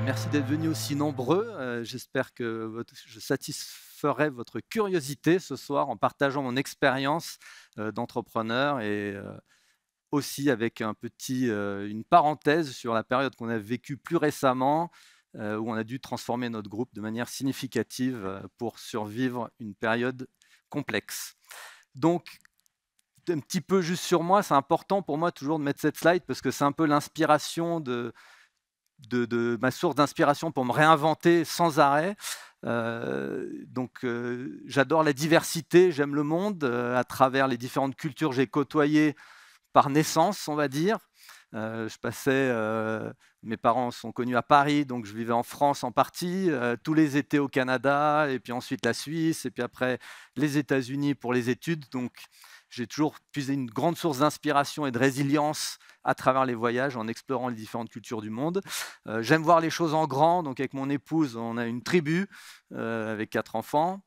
merci d'être venus aussi nombreux. Euh, j'espère que je satisferai votre curiosité ce soir en partageant mon expérience euh, d'entrepreneur et euh, aussi avec une parenthèse sur la période qu'on a vécue plus récemment, où on a dû transformer notre groupe de manière significative pour survivre une période complexe. Donc, un petit peu juste sur moi, c'est important pour moi toujours de mettre cette slide parce que c'est un peu l'inspiration de, de, ma source d'inspiration pour me réinventer sans arrêt. Euh, donc euh, j'adore la diversité, j'aime le monde euh, à travers les différentes cultures j'ai côtoyées par naissance, on va dire. je passais, mes parents sont connus à Paris, donc je vivais en France en partie, tous les étés au Canada, et puis ensuite la Suisse, et puis après les États-Unis pour les études. Donc j'ai toujours puisé une grande source d'inspiration et de résilience à travers les voyages, en explorant les différentes cultures du monde. Euh, j'aime voir les choses en grand, donc avec mon épouse, on a une tribu euh, avec quatre enfants.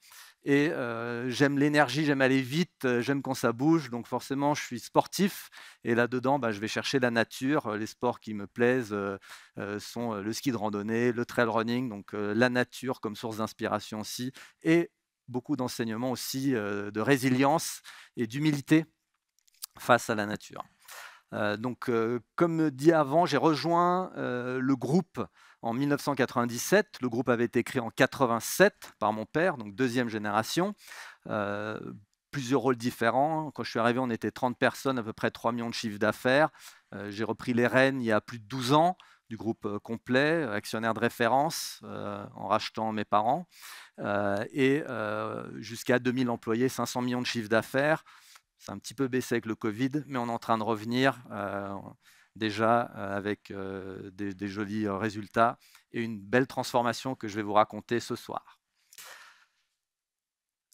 Et euh, j'aime l'énergie, j'aime aller vite, j'aime quand ça bouge. Donc forcément, je suis sportif. Et là-dedans, bah, je vais chercher la nature. Les sports qui me plaisent sont le ski de randonnée, le trail running, donc la nature comme source d'inspiration aussi. Et beaucoup d'enseignements aussi de résilience et d'humilité face à la nature. Euh, donc, euh, comme dit avant, j'ai rejoint euh, le groupe en 1997. Le groupe avait été créé en 87 par mon père, donc deuxième génération. plusieurs rôles différents. Quand je suis arrivé, on était 30 personnes, à peu près 3 millions de chiffres d'affaires. J'ai repris les rênes il y a plus de 12 ans du groupe complet, actionnaire de référence, en rachetant mes parents, et jusqu'à 2000 employés, 500 millions de chiffres d'affaires, c'est un petit peu baissé avec le Covid, mais on est en train de revenir euh, déjà euh, avec euh, des, jolis résultats et une belle transformation que je vais vous raconter ce soir.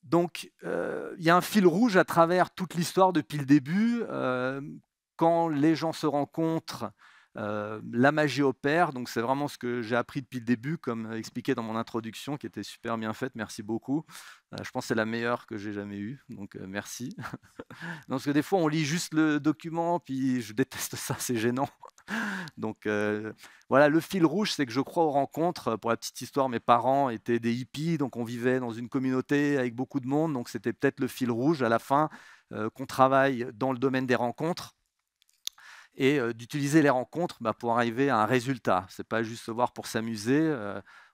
Donc, il y a un fil rouge à travers toute l'histoire depuis le début. quand les gens se rencontrent, la magie opère, donc c'est vraiment ce que j'ai appris depuis le début, comme expliqué dans mon introduction, qui était super bien faite, merci beaucoup. je pense que c'est la meilleure que j'ai jamais eue, donc merci. Parce que des fois, on lit juste le document, puis je déteste ça, c'est gênant. Donc voilà, le fil rouge, c'est que je crois aux rencontres. Pour la petite histoire, mes parents étaient des hippies, donc on vivait dans une communauté avec beaucoup de monde, donc c'était peut-être le fil rouge à la fin qu'on travaille dans le domaine des rencontres et d'utiliser les rencontres bah, pour arriver à un résultat. Ce n'est pas juste se voir pour s'amuser.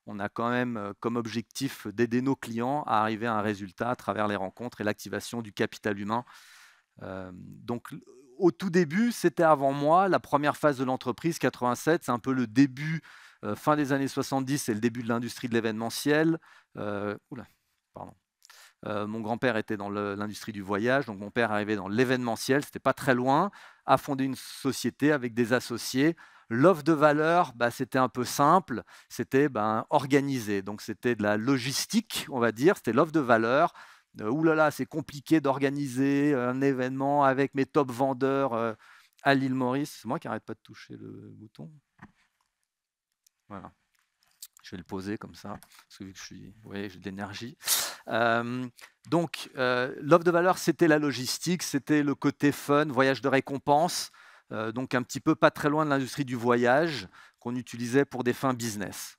on a quand même comme objectif d'aider nos clients à arriver à un résultat à travers les rencontres et l'activation du capital humain. donc au tout début, c'était avant moi, la première phase de l'entreprise, 87, c'est un peu le début, fin des années 70, c'est le début de l'industrie de l'événementiel. oula, pardon. mon grand-père était dans l'industrie du voyage, donc mon père arrivait dans l'événementiel, c'était pas très loin à fonder une société avec des associés. L'offre de valeur, bah, c'était un peu simple, c'était ben organisé. Donc c'était de la logistique, on va dire, c'était l'offre de valeur. Euh, ouh là là, c'est compliqué d'organiser euh, un événement avec mes top vendeurs euh, à l'île Maurice. C'est moi qui n'arrête pas de toucher le bouton. Voilà. Je vais le poser comme ça, parce que que je suis, vous voyez, j'ai de l'énergie donc, euh, l'offre de valeur, c'était la logistique, c'était le côté fun, voyage de récompense, euh, donc un petit peu pas très loin de l'industrie du voyage qu'on utilisait pour des fins business.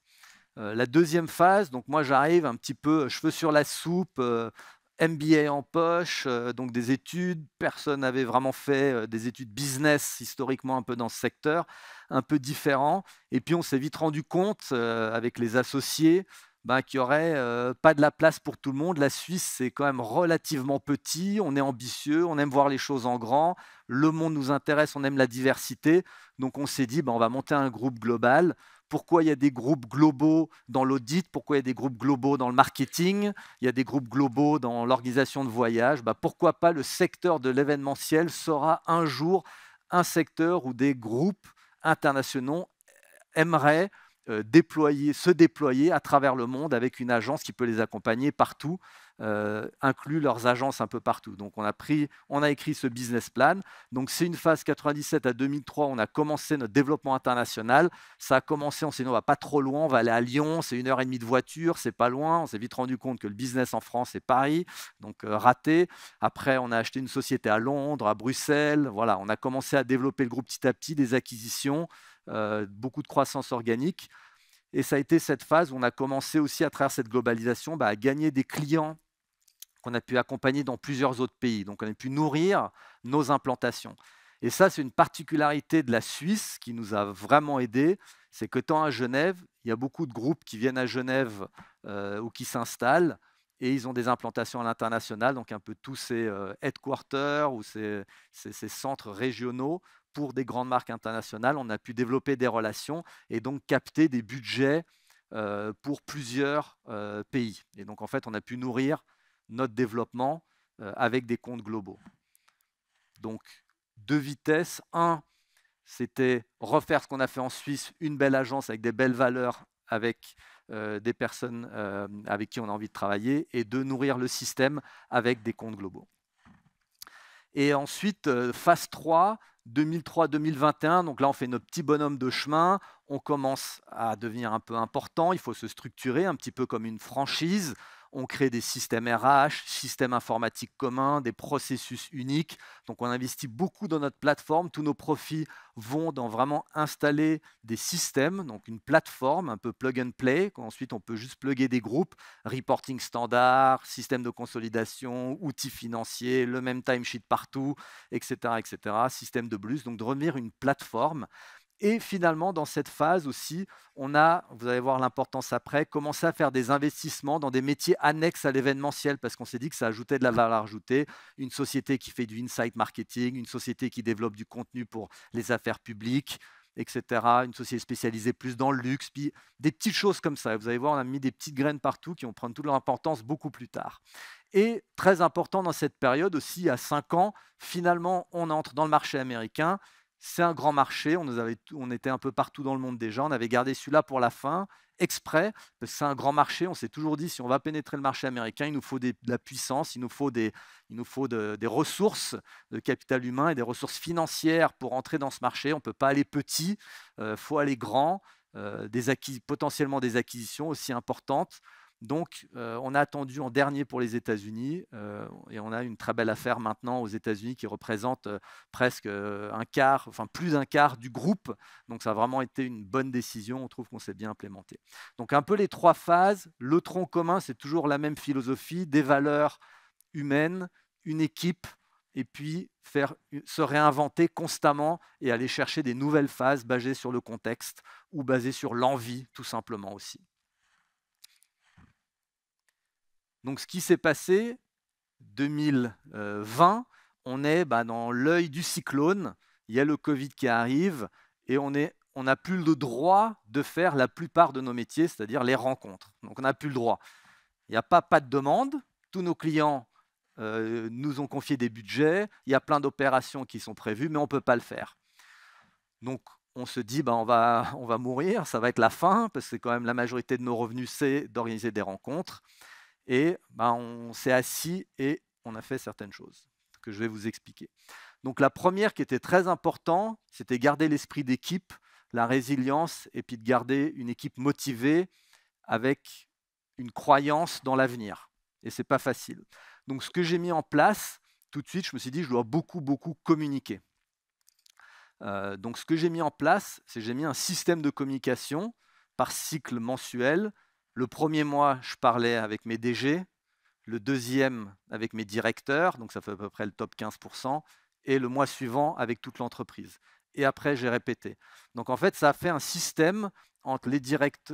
Euh, la deuxième phase, donc moi j'arrive un petit peu cheveux sur la soupe, MBA en poche, donc des études, personne n'avait vraiment fait des études business historiquement un peu dans ce secteur, un peu différent. Et puis on s'est vite rendu compte avec les associés bah, qu'il n'y aurait pas de la place pour tout le monde. La Suisse, c'est quand même relativement petit, on est ambitieux, on aime voir les choses en grand, le monde nous intéresse, on aime la diversité. Donc on s'est dit, bah, on va monter un groupe global. Pourquoi il y a des groupes globaux dans l'audit Pourquoi il y a des groupes globaux dans le marketing Il y a des groupes globaux dans l'organisation de voyage bah, Pourquoi pas le secteur de l'événementiel sera un jour un secteur où des groupes internationaux aimeraient euh, déployer, se déployer à travers le monde avec une agence qui peut les accompagner partout, euh, inclut leurs agences un peu partout. Donc on a, pris, on a écrit ce business plan. Donc c'est une phase 97 à 2003, on a commencé notre développement international. Ça a commencé, on s'est dit on va pas trop loin, on va aller à Lyon, c'est une heure et demie de voiture, c'est pas loin. On s'est vite rendu compte que le business en France c'est Paris, donc euh, raté. Après on a acheté une société à Londres, à Bruxelles. Voilà, on a commencé à développer le groupe petit à petit, des acquisitions. Euh, beaucoup de croissance organique. Et ça a été cette phase où on a commencé aussi à travers cette globalisation bah, à gagner des clients qu'on a pu accompagner dans plusieurs autres pays. Donc on a pu nourrir nos implantations. Et ça, c'est une particularité de la Suisse qui nous a vraiment aidés. C'est que tant à Genève, il y a beaucoup de groupes qui viennent à Genève euh, ou qui s'installent et ils ont des implantations à l'international, donc un peu tous ces euh, headquarters ou ces, centres régionaux pour des grandes marques internationales, on a pu développer des relations et donc capter des budgets euh, pour plusieurs euh, pays. Et donc en fait, on a pu nourrir notre développement euh, avec des comptes globaux. Donc deux vitesses. Un, c'était refaire ce qu'on a fait en Suisse, une belle agence avec des belles valeurs, avec des personnes avec qui on a envie de travailler, et de nourrir le système avec des comptes globaux. Et ensuite, phase 3, 2003-2021, donc là on fait nos petits bonhommes de chemin, on commence à devenir un peu important, il faut se structurer un petit peu comme une franchise. On crée des systèmes RH, systèmes informatiques communs, des processus uniques. Donc on investit beaucoup dans notre plateforme. Tous nos profits vont dans vraiment installer des systèmes, donc une plateforme un peu plug and play. Ensuite, on peut juste plugger des groupes, reporting standard, système de consolidation, outils financiers, le même timesheet partout, etc., etc., système de Blues. Donc de revenir une plateforme et finalement, dans cette phase aussi, on a, vous allez voir l'importance après, commencé à faire des investissements dans des métiers annexes à l'événementiel parce qu'on s'est dit que ça ajoutait de la valeur ajoutée. Une société qui fait du insight marketing, une société qui développe du contenu pour les affaires publiques, etc. Une société spécialisée plus dans le luxe, puis des petites choses comme ça. Vous allez voir, on a mis des petites graines partout qui vont prendre toute leur importance beaucoup plus tard. Et très important dans cette période aussi, à 5 ans, finalement, on entre dans le marché américain. C'est un grand marché, on, était un peu partout dans le monde déjà, on avait gardé celui-là pour la fin, exprès, parce c'est un grand marché, on s'est toujours dit, si on va pénétrer le marché américain, il nous faut de la puissance, il nous faut, des, ressources de capital humain et des ressources financières pour entrer dans ce marché, on ne peut pas aller petit, il euh, faut aller grand, euh, potentiellement des acquisitions aussi importantes donc, euh, on a attendu en dernier pour les États-Unis euh, et on a une très belle affaire maintenant aux États-Unis qui représente euh, presque un quart, enfin plus d'un quart du groupe. Donc, ça a vraiment été une bonne décision. On trouve qu'on s'est bien implémenté. Donc, un peu les trois phases. Le tronc commun, c'est toujours la même philosophie, des valeurs humaines, une équipe et puis se réinventer constamment et aller chercher des nouvelles phases basées sur le contexte ou basées sur l'envie, tout simplement aussi. Donc ce qui s'est passé, 2020, on est bah, dans l'œil du cyclone, il y a le Covid qui arrive, et on n'a plus le droit de faire la plupart de nos métiers, c'est-à-dire les rencontres. Donc on n'a plus le droit. Il n'y a pas, de demande. Tous nos clients euh, nous ont confié des budgets. Il y a plein d'opérations qui sont prévues, mais on ne peut pas le faire. Donc on se dit, bah on, va, on va mourir, ça va être la fin, parce que quand même la majorité de nos revenus, c'est d'organiser des rencontres. Et ben, on s'est assis et on a fait certaines choses que je vais vous expliquer. Donc la première qui était très importante, c'était garder l'esprit d'équipe, la résilience, et puis de garder une équipe motivée avec une croyance dans l'avenir. Et ce n'est pas facile. Donc ce que j'ai mis en place, tout de suite, je me suis dit, je dois beaucoup, beaucoup communiquer. Euh, donc ce que j'ai mis en place, c'est j'ai mis un système de communication par cycle mensuel le premier mois, je parlais avec mes DG, le deuxième avec mes directeurs, donc ça fait à peu près le top 15%, et le mois suivant avec toute l'entreprise. Et après, j'ai répété. Donc en fait, ça a fait un système entre les,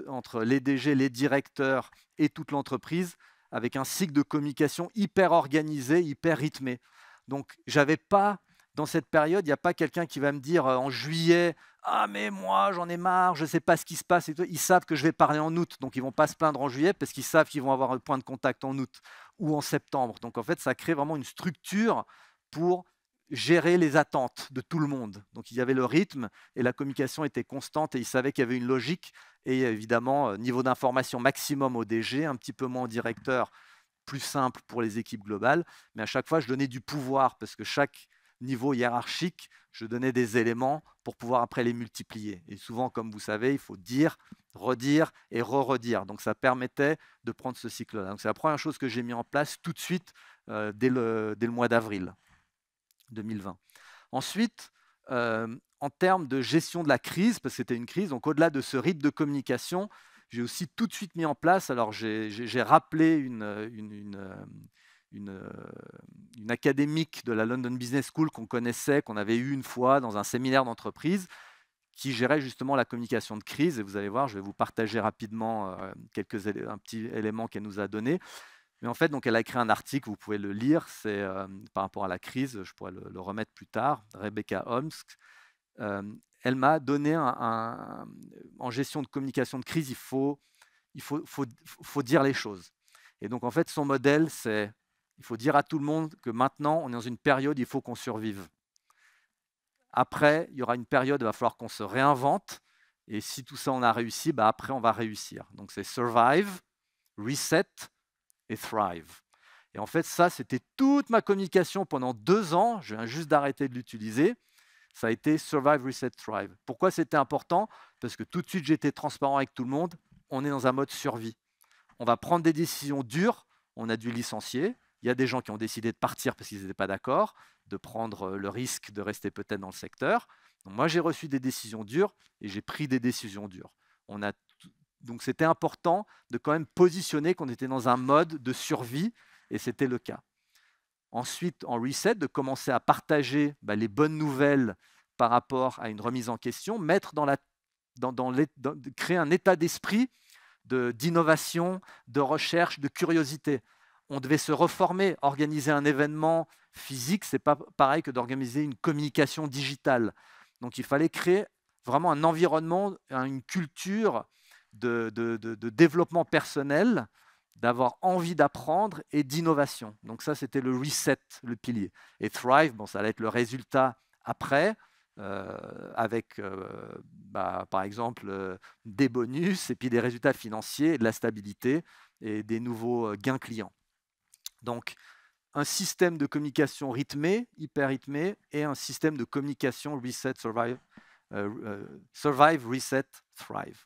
entre les DG, les directeurs et toute l'entreprise, avec un cycle de communication hyper organisé, hyper rythmé. Donc j'avais pas dans cette période, il n'y a pas quelqu'un qui va me dire euh, en juillet Ah, mais moi, j'en ai marre, je ne sais pas ce qui se passe. Ils savent que je vais parler en août, donc ils ne vont pas se plaindre en juillet parce qu'ils savent qu'ils vont avoir un point de contact en août ou en septembre. Donc en fait, ça crée vraiment une structure pour gérer les attentes de tout le monde. Donc il y avait le rythme et la communication était constante et ils savaient qu'il y avait une logique. Et euh, évidemment, euh, niveau d'information maximum au DG, un petit peu moins directeur, plus simple pour les équipes globales. Mais à chaque fois, je donnais du pouvoir parce que chaque niveau hiérarchique, je donnais des éléments pour pouvoir après les multiplier. Et souvent, comme vous savez, il faut dire, redire et re-redire. Donc ça permettait de prendre ce cycle-là. c'est la première chose que j'ai mise en place tout de suite euh, dès, le, mois d'avril 2020. Ensuite, euh, en termes de gestion de la crise, parce que c'était une crise, donc au-delà de ce rythme de communication, j'ai aussi tout de suite mis en place, alors j'ai rappelé une euh, une, euh, une, académique de la London Business School qu'on connaissait, qu'on avait eu une fois dans un séminaire d'entreprise, qui gérait justement la communication de crise. Et vous allez voir, je vais vous partager rapidement euh, quelques un petit élément qu'elle nous a donné. Mais en fait, donc, elle a écrit un article, vous pouvez le lire, c'est euh, par rapport à la crise, je pourrais le, remettre plus tard, Rebecca Omsk, elle m'a donné un, En gestion de communication de crise, il faut, il faut, faut dire les choses. Et donc, en fait, son modèle, c'est il faut dire à tout le monde que maintenant, on est dans une période, il faut qu'on survive. Après, il y aura une période, il va falloir qu'on se réinvente. Et si tout ça, on a réussi, bah après, on va réussir. Donc c'est survive, reset et thrive. Et en fait, ça, c'était toute ma communication pendant deux ans. Je viens juste d'arrêter de l'utiliser. Ça a été Survive, Reset, Thrive. Pourquoi c'était important Parce que tout de suite, j'étais transparent avec tout le monde. On est dans un mode survie. On va prendre des décisions dures. On a dû licencier, il y a des gens qui ont décidé de partir parce qu'ils n'étaient pas d'accord, de prendre le risque de rester peut-être dans le secteur. moi, j'ai reçu des décisions dures et j'ai pris des décisions dures. donc c'était important de quand même positionner qu'on était dans un mode de survie et c'était le cas. Ensuite, en reset, de commencer à partager bah, les bonnes nouvelles par rapport à une remise en question, mettre dans la, dans, créer un état d'esprit d'innovation, de, recherche, de curiosité on devait se reformer, organiser un événement physique, c'est pas pareil que d'organiser une communication digitale. Donc il fallait créer vraiment un environnement, une culture de, développement personnel, d'avoir envie d'apprendre et d'innovation. Donc ça, c'était le reset, le pilier. Et Thrive, bon, ça allait être le résultat après, euh, avec, euh, bah, par exemple, euh, des bonus et puis des résultats financiers, de la stabilité et des nouveaux gains clients. Donc, un système de communication rythmé, hyper rythmé, et un système de communication reset, survive, euh, euh, survive reset, thrive.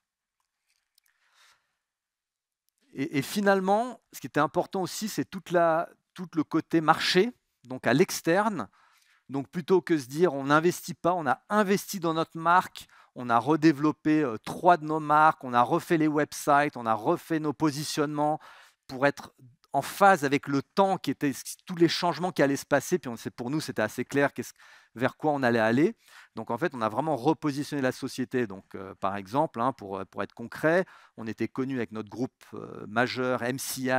Et, finalement, ce qui était important aussi, c'est toute la, tout le côté marché, donc à l'externe. Donc plutôt que se dire on n'investit pas, on a investi dans notre marque, on a redéveloppé euh, trois de nos marques, on a refait les websites, on a refait nos positionnements pour être en phase avec le temps, qui tous les changements qui allaient se passer. Puis pour nous, c'était assez clair vers quoi on allait aller. Donc en fait, on a vraiment repositionné la société. Donc euh, par exemple, hein, pour, être concret, on était connu avec notre groupe euh, majeur MCI,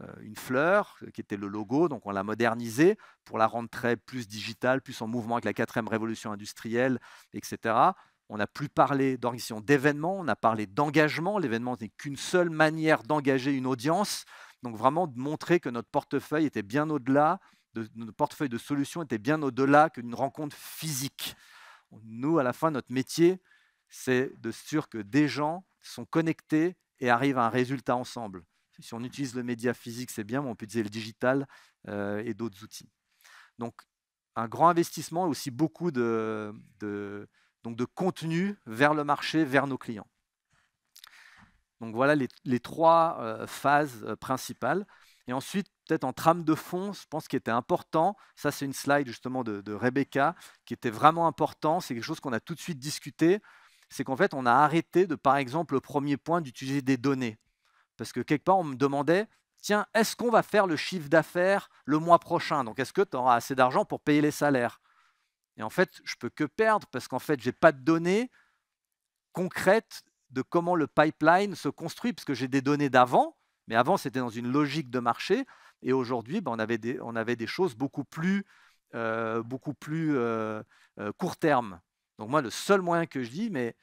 euh, une fleur, qui était le logo. Donc on l'a modernisé pour la rendre très plus digitale, plus en mouvement avec la quatrième révolution industrielle, etc. On n'a plus parlé d'organisation d'événements, on a parlé d'engagement. L'événement n'est qu'une seule manière d'engager une audience. Donc vraiment de montrer que notre portefeuille était bien au-delà, de, notre portefeuille de solutions était bien au-delà d'une rencontre physique. Nous, à la fin, notre métier, c'est de sûr que des gens sont connectés et arrivent à un résultat ensemble. Si on utilise le média physique, c'est bien, mais on peut utiliser le digital euh, et d'autres outils. Donc, un grand investissement et aussi beaucoup de contenu vers le marché, vers nos clients. Donc voilà les, trois euh, phases euh, principales. Et ensuite, peut-être en trame de fond, je pense qu'il était important, ça c'est une slide justement de, Rebecca, qui était vraiment important, c'est quelque chose qu'on a tout de suite discuté, c'est qu'en fait on a arrêté de, par exemple, le premier point d'utiliser des données. Parce que quelque part on me demandait, tiens, est-ce qu'on va faire le chiffre d'affaires le mois prochain Donc est-ce que tu auras assez d'argent pour payer les salaires Et en fait, je peux que perdre parce qu'en fait, j'ai pas de données concrètes de comment le pipeline se construit, parce j'ai des données d'avant, mais avant c'était dans une logique de marché, et aujourd'hui ben, on, avait des, on avait des choses beaucoup plus, euh, beaucoup plus euh, euh, court terme. Donc moi, le seul moyen que je dis, mais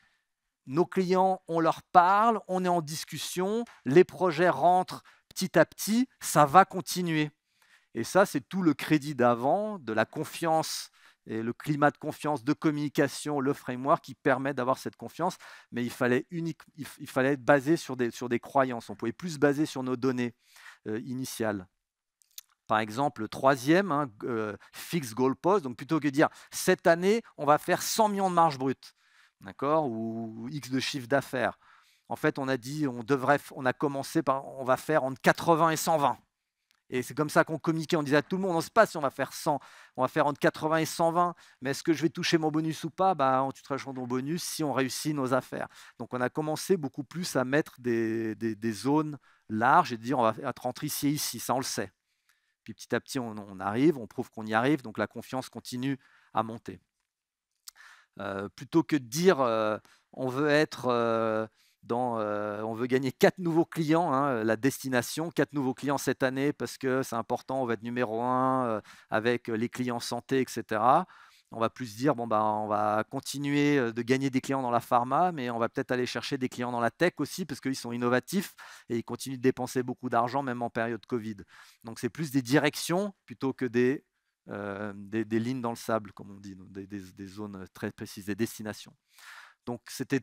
nos clients, on leur parle, on est en discussion, les projets rentrent petit à petit, ça va continuer. Et ça, c'est tout le crédit d'avant, de la confiance et le climat de confiance, de communication, le framework qui permet d'avoir cette confiance. Mais il fallait, il, fallait être basé sur des, sur des croyances. On pouvait plus se baser sur nos données euh, initiales. Par exemple, le troisième, hein, euh, fixe goal post. Donc plutôt que de dire cette année, on va faire 100 millions de marges brute, d'accord, ou X de chiffre d'affaires. En fait, on a dit, on devrait, on a commencé par, on va faire entre 80 et 120. Et c'est comme ça qu'on communiquait, on disait à tout le monde, on ne sait pas si on va faire 100, on va faire entre 80 et 120, mais est-ce que je vais toucher mon bonus ou pas bah, Tu toucheras mon bonus si on réussit nos affaires. Donc on a commencé beaucoup plus à mettre des, zones larges et dire on va être entre ici et ici, ça on le sait. Puis petit à petit on, arrive, on prouve qu'on y arrive, donc la confiance continue à monter. Euh, plutôt que de dire euh, on veut être... Euh, euh, on veut gagner quatre nouveaux clients, hein, euh, la destination, quatre nouveaux clients cette année parce que c'est important, on va être numéro un euh, avec les clients santé, etc. On va plus dire, bon, bah, on va continuer de gagner des clients dans la pharma, mais on va peut-être aller chercher des clients dans la tech aussi parce qu'ils sont innovatifs et ils continuent de dépenser beaucoup d'argent même en période Covid. Donc c'est plus des directions plutôt que des, des, lignes dans le sable, comme on dit, des, des zones très précises, des destinations. Donc c'était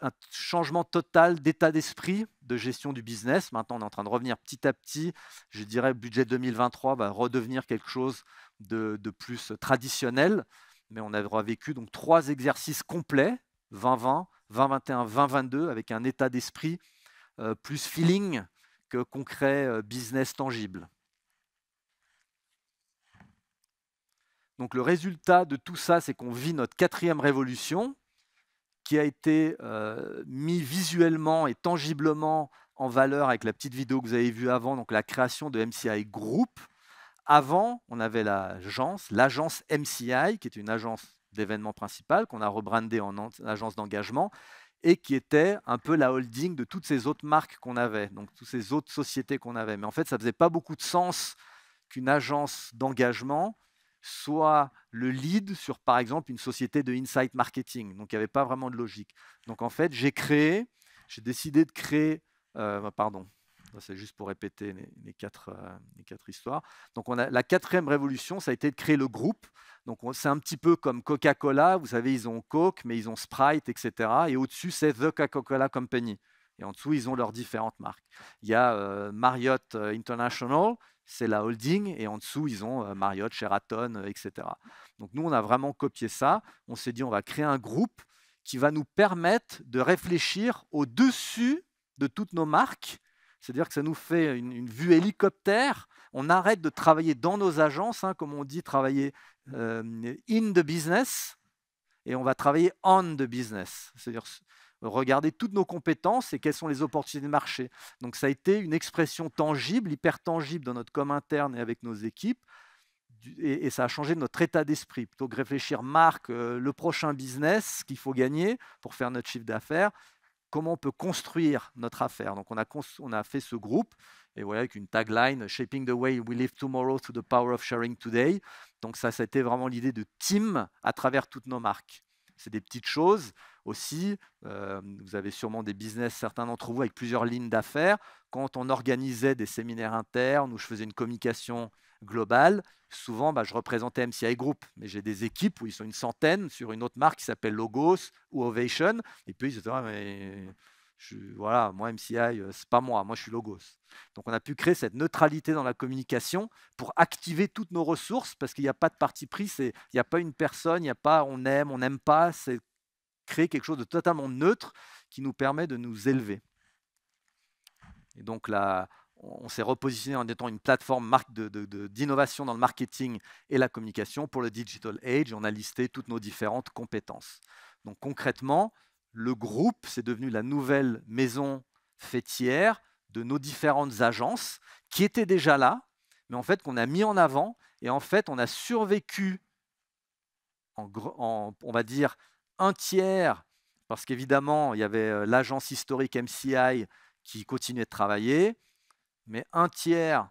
un changement total d'état d'esprit de gestion du business. Maintenant, on est en train de revenir petit à petit. Je dirais, budget 2023 va redevenir quelque chose de, plus traditionnel. Mais on a vécu donc trois exercices complets 2020, 2021, 2022, avec un état d'esprit euh, plus feeling que concret euh, business tangible. Donc le résultat de tout ça, c'est qu'on vit notre quatrième révolution, qui a été euh, mis visuellement et tangiblement en valeur avec la petite vidéo que vous avez vue avant, donc la création de MCI Group. Avant, on avait l'agence, l'agence MCI, qui est une agence d'événement principal qu'on a rebrandée en agence d'engagement et qui était un peu la holding de toutes ces autres marques qu'on avait, donc toutes ces autres sociétés qu'on avait. Mais en fait, ça ne faisait pas beaucoup de sens qu'une agence d'engagement soit le lead sur, par exemple, une société de insight marketing. Donc, il n'y avait pas vraiment de logique. Donc, en fait, j'ai créé, j'ai décidé de créer, euh, pardon, c'est juste pour répéter euh, les, quatre, histoires. Donc, on a, la quatrième révolution, ça a été de créer le groupe. Donc, c'est un petit peu comme Coca-Cola. Vous savez, ils ont Coke, mais ils ont Sprite, etc. Et au-dessus, c'est The Coca-Cola Company. Et en dessous, ils ont leurs différentes marques. Il y a euh, Marriott International, c'est la holding, et en dessous, ils ont Marriott, Sheraton, etc. Donc nous, on a vraiment copié ça. On s'est dit, on va créer un groupe qui va nous permettre de réfléchir au-dessus de toutes nos marques. C'est-à-dire que ça nous fait une, vue hélicoptère. On arrête de travailler dans nos agences, hein, comme on dit, travailler in the business, et on va travailler on the business. C'est-à-dire regarder toutes nos compétences et quelles sont les opportunités de marché. Donc ça a été une expression tangible, hyper tangible dans notre com interne et avec nos équipes. Et, ça a changé notre état d'esprit. Plutôt réfléchir marque, euh, le prochain business qu'il faut gagner pour faire notre chiffre d'affaires, comment on peut construire notre affaire. Donc on a, fait ce groupe et voilà, avec une tagline Shaping the way we live tomorrow through the power of sharing today. Donc ça, c'était vraiment l'idée de team à travers toutes nos marques c'est des petites choses aussi. vous avez sûrement des business, certains d'entre vous, avec plusieurs lignes d'affaires. Quand on organisait des séminaires internes où je faisais une communication globale, souvent bah, je représentais MCI Group, mais j'ai des équipes où ils sont une centaine sur une autre marque qui s'appelle Logos ou Ovation, et puis ils se ah, mais voilà, moi, MCI, euh, c'est pas moi, moi, je suis Logos. Donc, on a pu créer cette neutralité dans la communication pour activer toutes nos ressources parce qu'il n'y a pas de parti pris, il n'y a pas une personne, il n'y a pas on aime, on n'aime pas, c'est créer quelque chose de totalement neutre qui nous permet de nous élever. Et donc, là, on s'est repositionné en étant une plateforme d'innovation dans le marketing et la communication pour le Digital Age. On a listé toutes nos différentes compétences. Donc concrètement, le groupe, c'est devenu la nouvelle maison fêtière de nos différentes agences qui étaient déjà là, mais en fait qu'on a mis en avant et en fait on a survécu on va dire un tiers parce qu'évidemment il y avait euh, l'agence historique MCI qui continuait de travailler, mais un tiers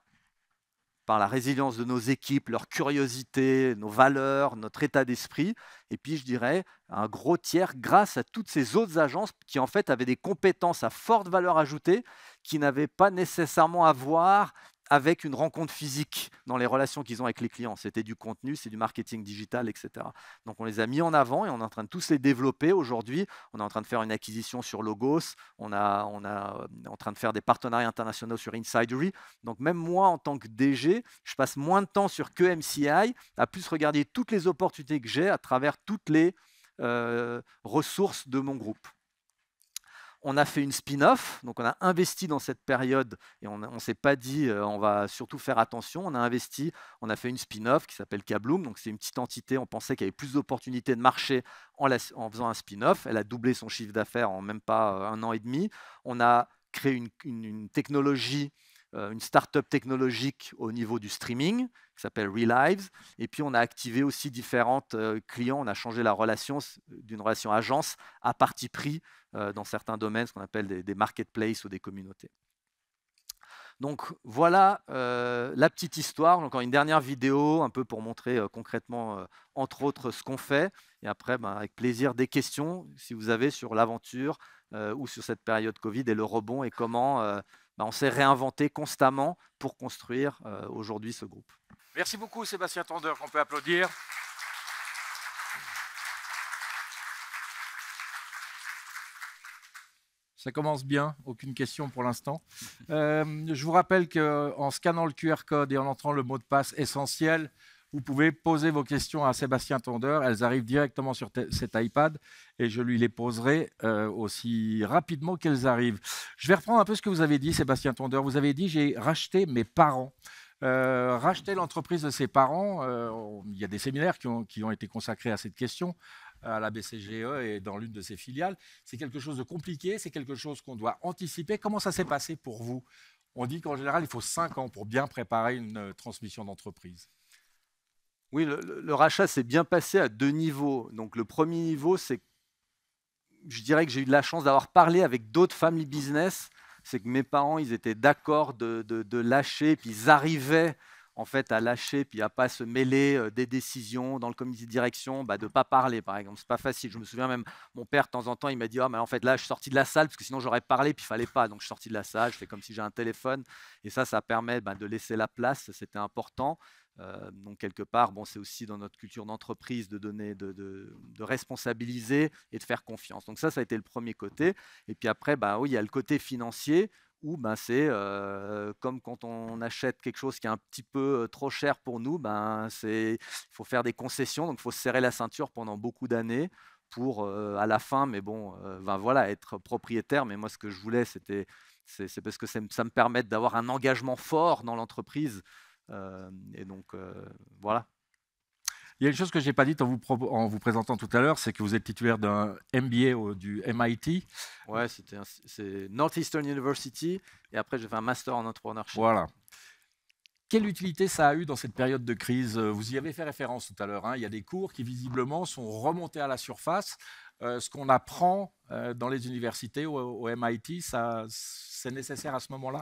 par la résilience de nos équipes, leur curiosité, nos valeurs, notre état d'esprit. Et puis, je dirais, un gros tiers grâce à toutes ces autres agences qui, en fait, avaient des compétences à forte valeur ajoutée, qui n'avaient pas nécessairement à voir avec une rencontre physique dans les relations qu'ils ont avec les clients. C'était du contenu, c'est du marketing digital, etc. Donc on les a mis en avant et on est en train de tous les développer aujourd'hui. On est en train de faire une acquisition sur Logos, on, a, on, a, est euh, en train de faire des partenariats internationaux sur Insidery. Donc même moi, en tant que DG, je passe moins de temps sur que MCI, à plus regarder toutes les opportunités que j'ai à travers toutes les euh, ressources de mon groupe. On a fait une spin-off, donc on a investi dans cette période et on ne s'est pas dit euh, on va surtout faire attention. On a investi, on a fait une spin-off qui s'appelle Kabloom, donc c'est une petite entité. On pensait qu'il y avait plus d'opportunités de marché en, faisant un spin-off. Elle a doublé son chiffre d'affaires en même pas euh, un an et demi. On a créé une technologie euh, une start-up technologique au niveau du streaming qui s'appelle Relives. Et puis, on a activé aussi différentes euh, clients. On a changé la relation d'une relation agence à parti pris euh, dans certains domaines, ce qu'on appelle des, marketplaces ou des communautés. Donc voilà la petite histoire. Encore une dernière vidéo, un peu pour montrer concrètement, entre autres, ce qu'on fait. Et après, ben, avec plaisir, des questions, si vous avez, sur l'aventure ou sur cette période Covid et le rebond et comment bah, on s'est réinventé constamment pour construire euh, aujourd'hui ce groupe. Merci beaucoup Sébastien Tandeur, qu'on peut applaudir. Ça commence bien, aucune question pour l'instant. Euh, je vous rappelle qu'en scannant le QR code et en entrant le mot de passe essentiel, vous pouvez poser vos questions à Sébastien Tondeur. Elles arrivent directement sur cet iPad et je lui les poserai euh, aussi rapidement qu'elles arrivent. Je vais reprendre un peu ce que vous avez dit, Sébastien Tondeur. Vous avez dit j'ai racheté mes parents. Euh, racheter l'entreprise de ses parents, euh, il y a des séminaires qui ont, qui ont été consacrés à cette question à la BCGE et dans l'une de ses filiales. C'est quelque chose de compliqué, c'est quelque chose qu'on doit anticiper. Comment ça s'est passé pour vous On dit qu'en général, il faut 5 ans pour bien préparer une transmission d'entreprise. Oui, le, rachat s'est bien passé à deux niveaux. Donc le premier niveau, c'est je dirais que j'ai eu de la chance d'avoir parlé avec d'autres family business. C'est que mes parents, ils étaient d'accord de, lâcher, puis ils arrivaient en fait à lâcher, puis à pas se mêler euh, des décisions dans le comité de direction, De bah, de pas parler par exemple. C'est pas facile. Je me souviens même, mon père de temps en temps, il m'a dit, ah, mais en fait là, je suis sorti de la salle parce que sinon j'aurais parlé, puis il fallait pas. Donc je suis sorti de la salle, je fais comme si j'ai un téléphone, et ça, ça permet bah, de laisser la place. C'était important. Euh, donc quelque part, bon, c'est aussi dans notre culture d'entreprise de donner, de, responsabiliser et de faire confiance. Donc ça, ça a été le premier côté. Et puis après, bah oui, il y a le côté financier où ben, c'est euh, comme quand on achète quelque chose qui est un petit peu euh, trop cher pour nous, ben, il faut faire des concessions, donc il faut serrer la ceinture pendant beaucoup d'années pour à la fin, mais bon, ben voilà, être propriétaire. Mais moi, ce que je voulais, c'était, c'est, parce que ça, me permet d'avoir un engagement fort dans l'entreprise euh, et donc, euh, voilà. Il y a une chose que je n'ai pas dite en vous, en vous, présentant tout à l'heure, c'est que vous êtes titulaire d'un MBA du MIT. Ouais, c'est Northeastern University, et après j'ai fait un master en entrepreneurship. Voilà. Quelle utilité ça a eu dans cette période de crise euh, Vous y avez fait référence tout à l'heure. Hein. Il y a des cours qui visiblement sont remontés à la surface. ce qu'on apprend dans les universités au, au MIT, c'est nécessaire à ce moment-là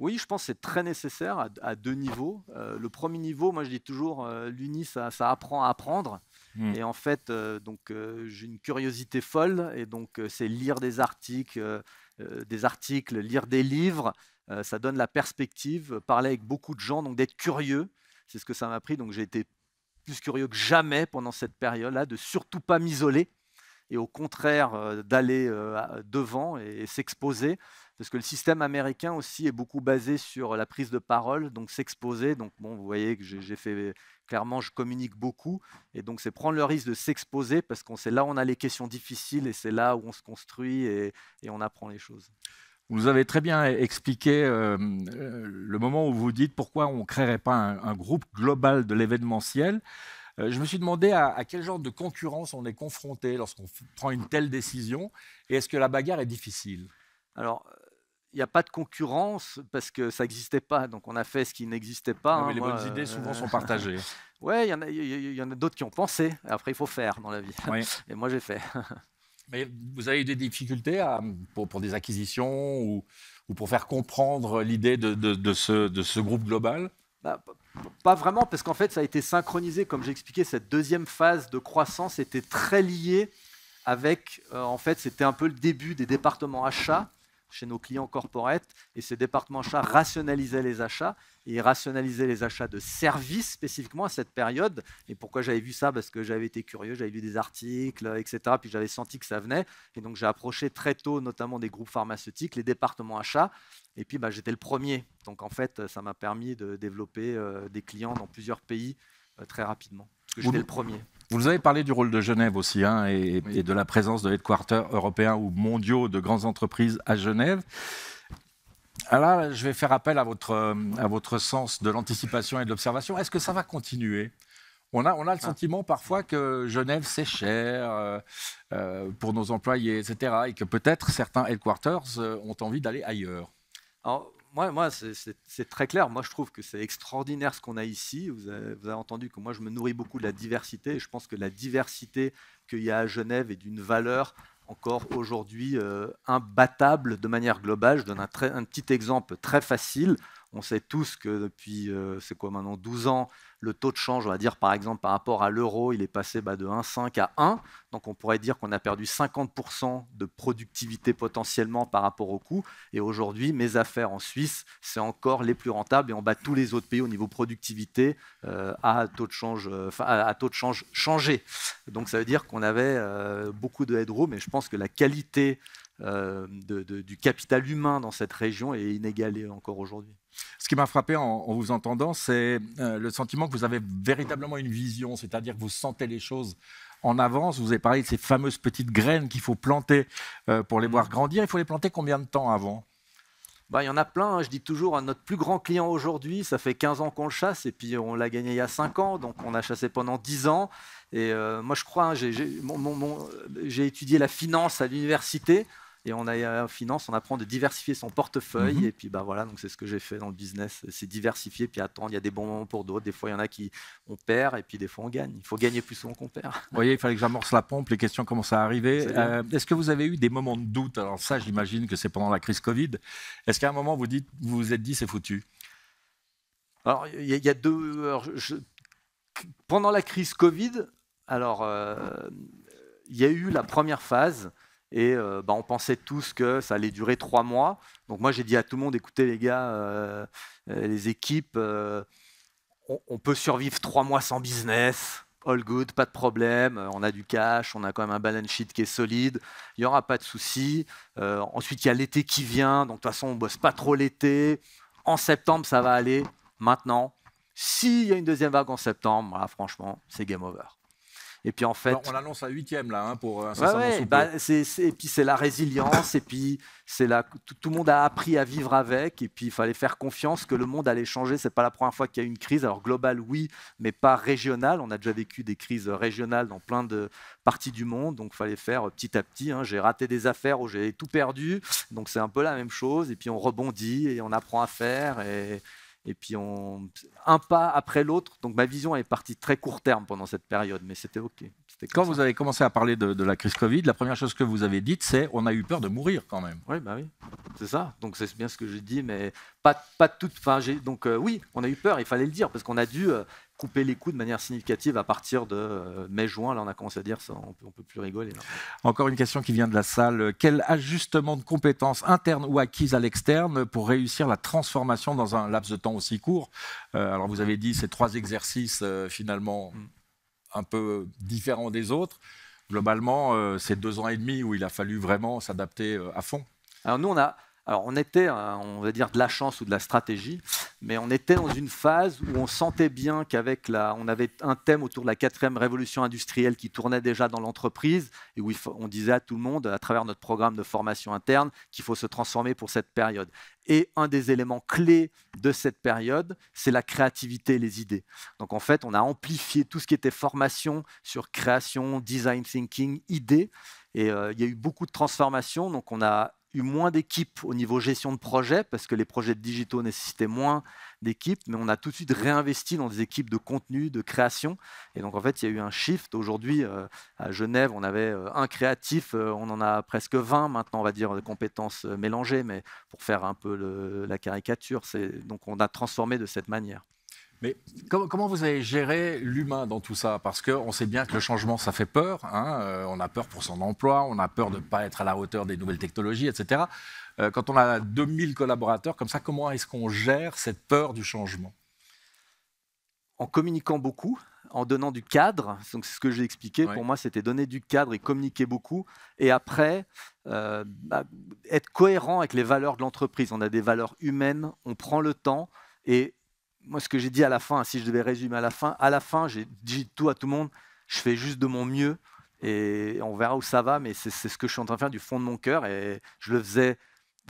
oui, je pense que c'est très nécessaire à, deux niveaux. Euh, le premier niveau, moi je dis toujours, l'UNIS, euh, l'UNI, ça, apprend à apprendre. Hmm. Et en fait, euh, donc j'ai une curiosité folle, et donc c'est lire des articles, des articles, lire des livres, ça donne la perspective, parler avec beaucoup de gens, donc d'être curieux, c'est ce que ça m'a pris. Donc j'ai été plus curieux que jamais pendant cette période-là, de surtout pas m'isoler, et au contraire d'aller devant et s'exposer parce que le système américain aussi est beaucoup basé sur la prise de parole, donc s'exposer. Donc bon, vous voyez que j'ai fait clairement, je communique beaucoup, et donc c'est prendre le risque de s'exposer parce qu'on c'est là où on a les questions difficiles et c'est là où on se construit et, on apprend les choses. Vous avez très bien expliqué euh, le moment où vous dites pourquoi on ne créerait pas un, groupe global de l'événementiel. Euh, je me suis demandé à, à, quel genre de concurrence on est confronté lorsqu'on prend une telle décision et est-ce que la bagarre est difficile Alors, il n'y a pas de concurrence parce que ça n'existait pas. Donc on a fait ce qui n'existait pas. Hein, mais les bonnes idées souvent sont euh, partagées. Oui, il y en a, y a d'autres qui ont pensé. Après, il faut faire dans la vie. Et moi, j'ai fait. mais vous avez eu des difficultés pour, des acquisitions ou, pour faire comprendre l'idée de, de, ce, groupe global bah, pas vraiment, parce qu'en fait, ça a été synchronisé. Comme j'expliquais, cette deuxième phase de croissance était très liée avec, euh, en fait, c'était un peu le début des départements achats chez nos clients corporates. Et ces départements achats rationalisaient les achats. Et rationalisaient les achats de services spécifiquement à cette période. Et pourquoi j'avais vu ça Parce que j'avais été curieux, j'avais lu des articles, euh, etc. Puis j'avais senti que ça venait. Et donc j'ai approché très tôt, notamment des groupes pharmaceutiques, les départements achats. Et puis bah, j'étais le premier. Donc en fait, ça m'a permis de développer euh, des clients dans plusieurs pays euh, très rapidement. Parce que j'étais le premier. Vous nous avez parlé du rôle de Genève aussi hein, et, de la présence de headquarters européens ou mondiaux de grandes entreprises à Genève. Alors je vais faire appel à votre, euh, à votre sens de l'anticipation et de l'observation. Est-ce que ça va continuer on a, on a le ah. sentiment parfois que Genève, c'est cher euh, euh, pour nos employés, etc. Et que peut-être certains headquarters ont envie d'aller ailleurs. Alors, moi, c'est très clair. Moi, je trouve que c'est extraordinaire ce qu'on a ici. Vous avez, entendu que moi, je me nourris beaucoup de la diversité. Et je pense que la diversité qu'il y a à Genève est d'une valeur encore aujourd'hui euh, imbattable de manière globale. Je donne un petit exemple très facile. On sait tous que depuis, euh, c'est quoi maintenant, 12 ans, le taux de change, on va dire par exemple par rapport à l'euro, il est passé bah, de 1,5 à 1. Donc on pourrait dire qu'on a perdu 50% de productivité potentiellement par rapport au coût. Et aujourd'hui, mes affaires en Suisse, c'est encore les plus rentables et on bat tous les autres pays au niveau productivité euh, à taux de change, euh, à taux de change changé. Donc ça veut dire qu'on avait beaucoup de headroom, mais je pense que la qualité du capital humain dans cette région est inégalée encore aujourd'hui. Ce qui m'a frappé en, vous entendant, c'est euh, le sentiment que vous avez véritablement une vision, c'est-à-dire que vous sentez les choses en avance. Vous avez parlé de ces fameuses petites graines qu'il faut planter euh, pour les mm. voir grandir. Il faut les planter combien de temps avant bah, il y en a plein, hein. je dis toujours, à notre plus grand client aujourd'hui, ça fait 15 ans qu'on le chasse, et puis on l'a gagné il y a 5 ans, donc on a chassé pendant 10 ans. Et euh, moi je crois, hein, j'ai étudié la finance à l'université, et on a, euh, en finance, on apprend de diversifier son portefeuille. Mhm. Et puis, bah, voilà, donc c'est ce que j'ai fait dans le business. C'est diversifier, puis attendre. Il y a des bons moments pour d'autres. Des fois, il y en a qui on perd, et puis des fois, on gagne. Il faut gagner plus souvent qu'on perd. Vous voyez, il fallait que j'amorce la pompe. Les questions commencent à arriver. Euh, est-ce que vous avez eu des moments de doute Alors, ça, j'imagine que c'est pendant la crise Covid. Est-ce qu'à un moment, vous dites, vous, êtes dit, c'est foutu alors, il y, a deux. pendant la crise Covid, alors, euh, il y a eu la première phase et euh, bah, on pensait tous que ça allait durer trois mois. Donc moi, j'ai dit à tout le monde, écoutez les gars, euh, euh, les équipes, on, peut survivre trois mois sans business. All good, pas de problème, on a du cash, on a quand même un balance sheet qui est solide, il n'y aura pas de souci. ensuite, il y a l'été qui vient, donc de toute façon, on bosse pas trop l'été. En septembre, ça va aller. Maintenant, s'il y a une deuxième vague en septembre, franchement, c'est game over. Et puis en bah, fait. on l'annonce à huitième là, hein, pour un certain nombre de c Et puis c'est la résilience, et puis c'est là. Tout, le monde a appris à vivre avec, et puis il fallait faire confiance que le monde allait changer. C'est pas la première fois qu'il y a une crise. Alors globale, oui, mais pas régionale. On a déjà vécu des crises régionales dans plein de parties du monde, donc il fallait faire euh, petit à petit. Hein. J'ai raté des affaires où j'ai tout perdu, donc c'est un peu la même chose. Et puis on rebondit et on apprend à faire. Et, et puis, un pas après l'autre. Donc, ma vision est partie très court terme pendant cette période, mais c'était OK. Quand vous avez commencé à parler de, la crise Covid, la première chose que vous avez dite, c'est on a eu peur de mourir quand même. Oui, bah oui, c'est ça. Donc, c'est bien ce que j'ai dis, mais pas, pas toute. Enfin, donc, euh, oui, on a eu peur, il fallait le dire, parce qu'on a dû euh, couper les coûts de manière significative à partir de euh, mai-juin. Là, on a commencé à dire ça, on peut, plus rigoler. Encore une question qui vient de la salle. Quel ajustement de compétences internes ou acquises à l'externe pour réussir la transformation dans un laps de temps aussi court euh, Alors, vous avez dit ces trois exercices euh, finalement mm. un peu différents des autres. Globalement, ces c'est deux ans et demi où il a fallu vraiment s'adapter à fond. Alors, nous, on a alors on était, euh, on va dire, de la chance ou de la stratégie, mais on était dans une phase où on sentait bien qu'avec la, on avait un thème autour de la quatrième révolution industrielle qui tournait déjà dans l'entreprise et où on disait à tout le monde, à travers notre programme de formation interne, qu'il faut se transformer pour cette période. Et un des éléments clés de cette période, c'est la créativité et les idées. Donc en fait, on a amplifié tout ce qui était formation sur création, design thinking, idées. Et euh, il y a eu beaucoup de transformations. Donc on a eu moins d'équipes au niveau gestion de projet, parce que les projets digitaux nécessitaient moins d'équipes, mais on a tout de suite réinvesti dans des équipes de contenu, de création. Et donc, en fait, il y a eu un shift. Aujourd'hui, euh, à Genève, on avait euh, un créatif, euh, on en a presque 20 maintenant, on va dire, de compétences mélangées, mais pour faire un peu la caricature, donc on a transformé de cette manière. Mais comment, vous avez géré l'humain dans tout ça Parce qu'on sait bien que le changement, ça fait peur. Hein, euh, on a peur pour son emploi, on a peur de ne mm. pas être à la hauteur des nouvelles technologies, etc. Euh, quand on a 2000 collaborateurs comme ça, comment est-ce qu'on gère cette peur du changement En communiquant beaucoup, en donnant du cadre. Donc c'est ce que j'ai expliqué. Pour moi, c'était donner du cadre et communiquer beaucoup. Et après, euh, bah, être cohérent avec les valeurs de l'entreprise. On a des valeurs humaines, on prend le temps. Et moi, ce que j'ai dit à la fin, si je devais résumer à la fin, à la fin, j'ai dit tout à tout le monde, je fais juste de mon mieux et on verra où ça va, mais c'est ce que je suis en train de faire du fond de mon cœur et je le faisais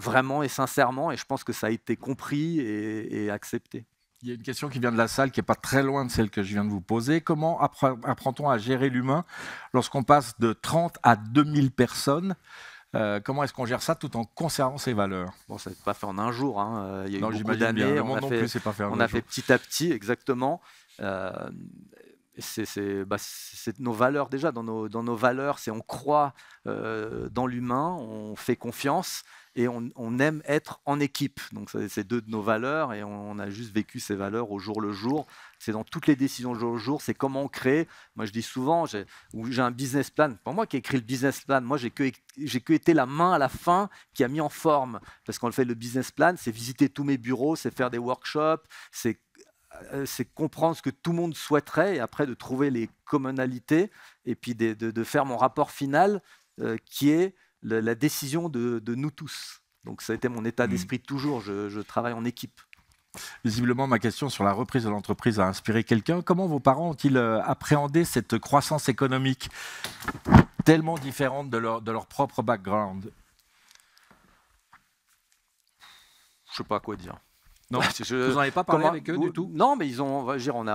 vraiment et sincèrement et je pense que ça a été compris et, accepté. Il y a une question qui vient de la salle qui n'est pas très loin de celle que je viens de vous poser. Comment apprend-on à gérer l'humain lorsqu'on passe de 30 à 2000 personnes euh, comment est-ce qu'on gère ça tout en conservant ses valeurs Bon, ça n'est pas fait en un jour. Hein. Euh, il y a non, eu beaucoup d'années. On a, fait, on a fait petit à petit, exactement. Euh, bah, c'est nos valeurs déjà. Dans nos, valeurs, c'est on croit dans l'humain, on fait confiance et on, aime être en équipe. Donc c'est deux de nos valeurs et on, a juste vécu ces valeurs au jour le jour. C'est dans toutes les décisions jour le jour, c'est comment on crée. Moi je dis souvent, j'ai un business plan, pas moi qui ai écrit le business plan, moi j'ai que, que été la main à la fin qui a mis en forme. Parce qu'on le fait le business plan, c'est visiter tous mes bureaux, c'est faire des workshops, c'est euh, c'est comprendre ce que tout le monde souhaiterait et après de trouver les commonalités et puis de, de, faire mon rapport final euh, qui est la, décision de, nous tous. Donc ça a été mon état mmh. d'esprit toujours, je, travaille en équipe. Visiblement, ma question sur la reprise de l'entreprise a inspiré quelqu'un. Comment vos parents ont-ils euh, appréhendé cette croissance économique tellement différente de leur, de leur propre background Je ne sais pas quoi dire. Non, bah, je... vous n'en avez pas parlé avec eux du tout Non, mais ils ont, on,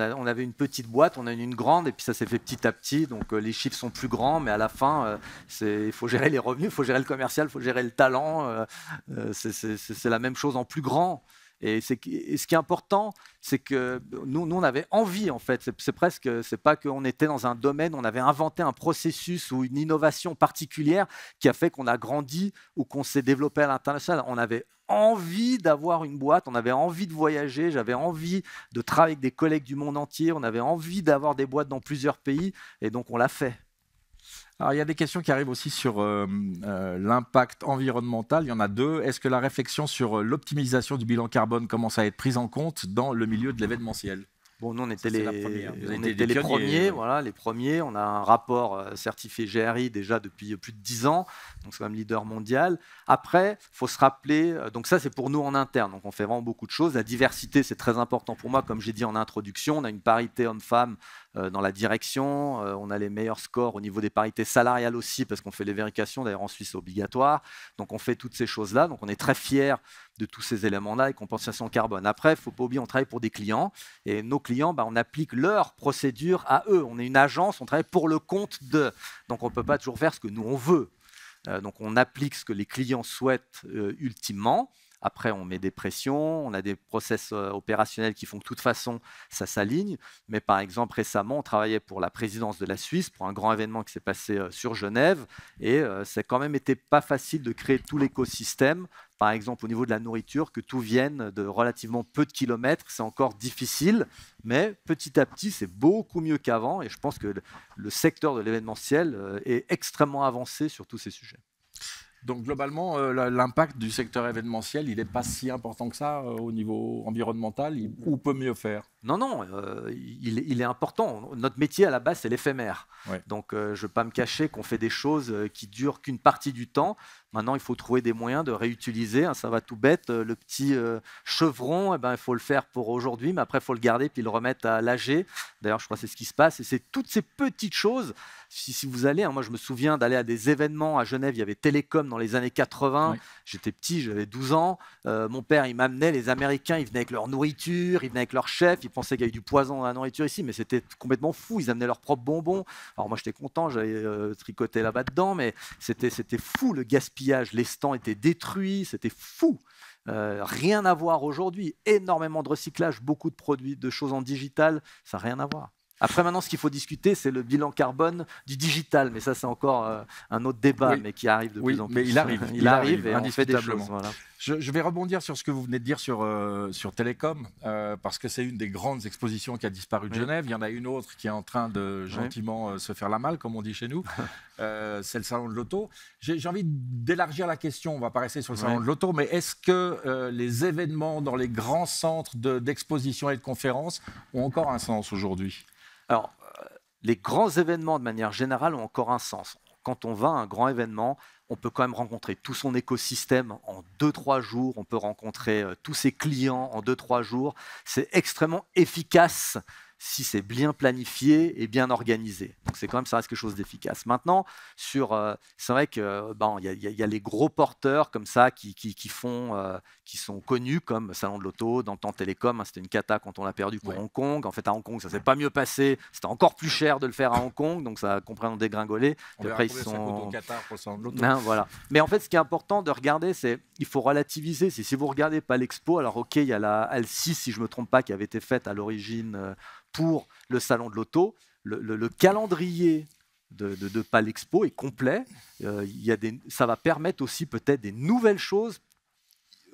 a, on, avait une petite boîte, on a une grande, et puis ça s'est fait petit à petit. Donc euh, les chiffres sont plus grands, mais à la fin, euh, il faut gérer les revenus, il faut gérer le commercial, il faut gérer le talent. Euh, c'est la même chose en plus grand. Et, ce qui est important, c'est que nous, nous, on avait envie, en fait. C'est presque, c'est pas qu'on était dans un domaine, on avait inventé un processus ou une innovation particulière qui a fait qu'on a grandi ou qu'on s'est développé à l'international. On avait envie d'avoir une boîte, on avait envie de voyager, j'avais envie de travailler avec des collègues du monde entier, on avait envie d'avoir des boîtes dans plusieurs pays, et donc on l'a fait. Alors, il y a des questions qui arrivent aussi sur euh, euh, l'impact environnemental. Il y en a deux. Est-ce que la réflexion sur euh, l'optimisation du bilan carbone commence à être prise en compte dans le milieu de l'événementiel Bon, nous, on était, les, premiers. Voilà, les premiers. On a un rapport euh, certifié GRI déjà depuis euh, plus de 10 ans. Donc, c'est quand même leader mondial. Après, il faut se rappeler. Euh, donc, ça, c'est pour nous en interne. Donc, on fait vraiment beaucoup de choses. La diversité, c'est très important pour moi. Comme j'ai dit en introduction, on a une parité homme-femme dans la direction. on a les meilleurs scores au niveau des parités salariales aussi, parce qu'on fait les vérifications. D'ailleurs, en Suisse, c'est obligatoire. Donc, on fait toutes ces choses-là. Donc, on est très fiers de tous ces éléments-là et compensation carbone. Après, il faut pas oublier, on travaille pour des clients et nos clients, bah, on applique leur procédure à eux. On est une agence, on travaille pour le compte d'eux. Donc on ne peut pas toujours faire ce que nous on veut. Euh, donc on applique ce que les clients souhaitent euh, ultimement. Après, on met des pressions, on a des process opérationnels qui font que de toute façon, ça s'aligne. Mais par exemple, récemment, on travaillait pour la présidence de la Suisse, pour un grand événement qui s'est passé sur Genève. Et ça quand même été pas facile de créer tout l'écosystème par exemple au niveau de la nourriture, que tout vienne de relativement peu de kilomètres, c'est encore difficile, mais petit à petit, c'est beaucoup mieux qu'avant, et je pense que le secteur de l'événementiel est extrêmement avancé sur tous ces sujets. Donc globalement, euh, l'impact du secteur événementiel, il n'est pas si important que ça euh, au niveau environnemental, ou peut mieux faire non, non, euh, il, est important. Notre métier à la base, c'est l'éphémère. Donc, euh, je ne vais pas me cacher qu'on fait des choses euh, qui durent qu'une partie du temps. Maintenant, il faut trouver des moyens de réutiliser. Hein, ça va tout bête. Le petit chevron, eh ben, il faut le faire pour aujourd'hui, mais après, il faut le garder puis le remettre à l'âge. D'ailleurs, je crois que c'est ce qui se passe. Et c'est toutes ces petites choses. Si, vous allez, hein, moi, je me souviens d'aller à des événements à Genève. Il y avait Télécom dans les années 80. J'étais petit, j'avais 12 ans. mon père, il m'amenait. Les Américains, ils venaient avec leur nourriture, ils venaient avec leur chef pensais qu'il y avait eu du poison dans la nourriture ici, mais c'était complètement fou. Ils amenaient leurs propres bonbons. Alors moi, j'étais content, j'avais euh, tricoté là-bas dedans, mais c'était fou le gaspillage. Les stands étaient détruits, c'était fou. Euh, rien à voir aujourd'hui. Énormément de recyclage, beaucoup de produits, de choses en digital, ça n'a rien à voir. Après, maintenant, ce qu'il faut discuter, c'est le bilan carbone du digital. Mais ça, c'est encore euh, un autre débat, mais qui arrive de plus en plus. Mais il arrive, il, arrive, Je, vais rebondir sur ce que vous venez de dire sur, euh, sur Télécom, euh, parce que c'est une des grandes expositions qui a disparu de Genève. Il y en a une autre qui est en train de gentiment se faire la malle, comme on dit chez nous. c'est le salon de l'auto. J'ai envie d'élargir la question. On va pas rester sur le salon de l'auto, mais est-ce que les événements dans les grands centres d'exposition et de conférences ont encore un sens aujourd'hui alors, euh, les grands événements, de manière générale, ont encore un sens. Quand on va à un grand événement, on peut quand même rencontrer tout son écosystème en 2-3 jours, on peut rencontrer euh, tous ses clients en 2-3 jours. C'est extrêmement efficace si c'est bien planifié et bien organisé. Donc c'est quand même, ça reste quelque chose d'efficace. Maintenant, sur, euh, c'est vrai que y, a les gros porteurs comme ça qui, qui, font, qui sont connus comme Salon de l'Auto, dans temps Télécom, hein, c'était une cata quand on l'a perdu pour Hong Kong. En fait, à Hong Kong, ça s'est pas mieux passé. C'était encore plus cher de le faire à Hong Kong, donc ça a complètement dégringolé. On ils sont. Non, hein, voilà. Mais en fait, ce qui est important de regarder, c'est il faut relativiser. Si, si vous regardez pas l'expo, alors ok, il y a la L6, si je me trompe pas, qui avait été faite à l'origine euh, pour le Salon de l'Auto. Le, calendrier de, de, de est complet. Euh, il y a des, ça va permettre aussi peut-être des nouvelles choses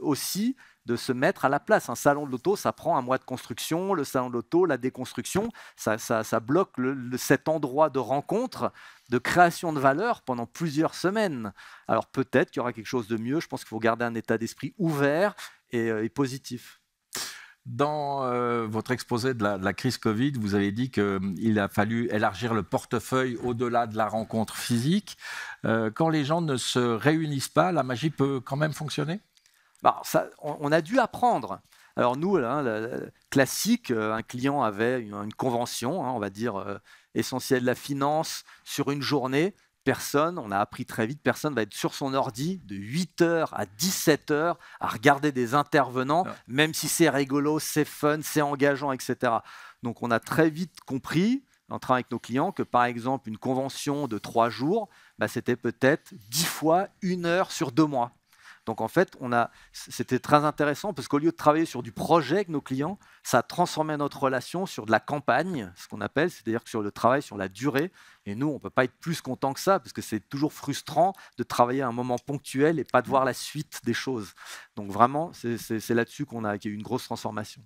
aussi de se mettre à la place. Un salon de l'auto, ça prend un mois de construction, le salon de l'auto, la déconstruction, ça, ça, bloque cet endroit de rencontre, de création de valeur pendant plusieurs semaines. Alors peut-être qu'il y aura quelque chose de mieux, je pense qu'il faut garder un état d'esprit ouvert et, euh, positif. Dans euh, votre exposé de la, crise Covid, vous avez dit qu'il hum, a fallu élargir le portefeuille au-delà de la rencontre physique. Euh, quand les gens ne se réunissent pas, la magie peut quand même fonctionner bah, on, a dû apprendre. Alors nous, classique, euh, un client avait une, convention, hein, on va dire euh, essentielle de la finance, sur une journée. Personne, on a appris très vite, personne va être sur son ordi de 8h à 17 heures à regarder des intervenants, ah. même si c'est rigolo, c'est fun, c'est engageant, etc. Donc on a très vite compris, en travaillant avec nos clients, que par exemple une convention de 3 jours, bah, c'était peut-être 10 fois une heure sur deux mois. Donc en fait, c'était très intéressant parce qu'au lieu de travailler sur du projet avec nos clients, ça a transformé notre relation sur de la campagne, ce qu'on appelle, c'est-à-dire sur le travail, sur la durée. Et nous, on ne peut pas être plus content que ça parce que c'est toujours frustrant de travailler à un moment ponctuel et pas de mmh. voir la suite des choses. Donc vraiment, c'est là-dessus qu'on a, a eu une grosse transformation.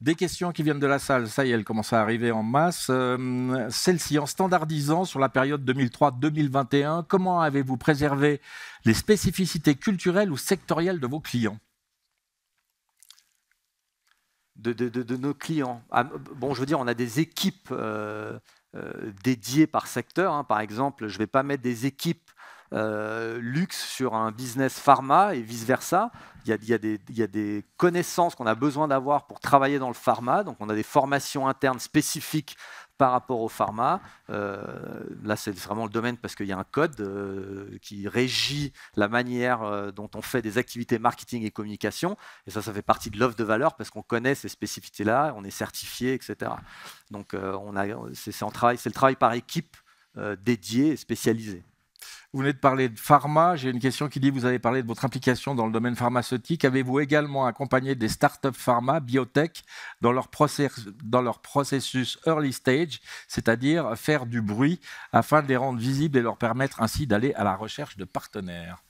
Des questions qui viennent de la salle, ça y est, elles commencent à arriver en masse. Euh, celle-ci, en standardisant sur la période 2003-2021, comment avez-vous préservé les spécificités culturelles ou sectorielles de vos clients de, nos clients. Ah, bon, je veux dire, on a des équipes euh, euh, dédiées par secteur. Hein. Par exemple, je ne vais pas mettre des équipes euh, luxe sur un business pharma et vice-versa. Il, y, a, des, connaissances qu'on a besoin d'avoir pour travailler dans le pharma. Donc on a des formations internes spécifiques par rapport au pharma. Euh, là, c'est vraiment le domaine parce qu'il y a un code euh, qui régit la manière dont on fait des activités marketing et communication. Et ça, ça fait partie de l'offre de valeur parce qu'on connaît ces spécificités-là, on est certifié, etc. Donc c'est le travail par équipe dédié et spécialisé. Vous venez de parler de pharma. J'ai une question qui dit vous avez parlé de votre implication dans le domaine pharmaceutique. Avez-vous également accompagné des startups pharma, biotech, dans leur, dans leur processus early stage, c'est-à-dire faire du bruit afin de les rendre visibles et leur permettre ainsi d'aller à la recherche de partenaires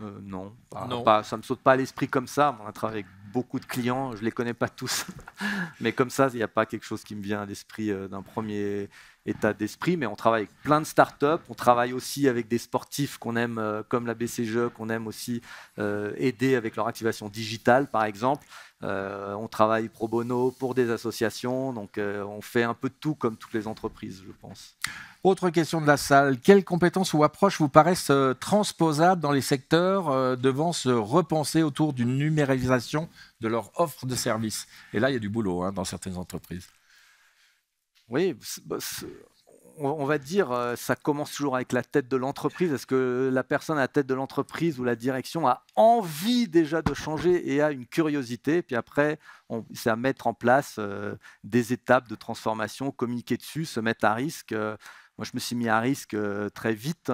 euh, non, ça ne me saute pas à l'esprit comme ça. On a travaillé avec beaucoup de clients, je ne les connais pas tous. Mais comme ça, il n'y a pas quelque chose qui me vient à l'esprit euh, d'un premier, état d'esprit, mais on travaille avec plein de startups, on travaille aussi avec des sportifs qu'on aime, euh, comme la BCGE, qu'on aime aussi euh, aider avec leur activation digitale, par exemple. Euh, on travaille pro bono pour des associations, donc on fait un peu de tout comme toutes les entreprises, je pense. Autre question de la salle, quelles compétences ou approches vous paraissent transposables dans les secteurs devant se repenser autour d'une numérisation de leur offre de services Et là, il y a du boulot hein, dans certaines entreprises. Oui, bah, on va dire, euh, ça commence toujours avec la tête de l'entreprise. Est-ce que la personne à la tête de l'entreprise ou la direction a envie déjà de changer et a une curiosité Puis après, c'est à mettre en place euh, des étapes de transformation, communiquer dessus, se mettre à risque. Euh, moi, je me suis mis à risque très vite.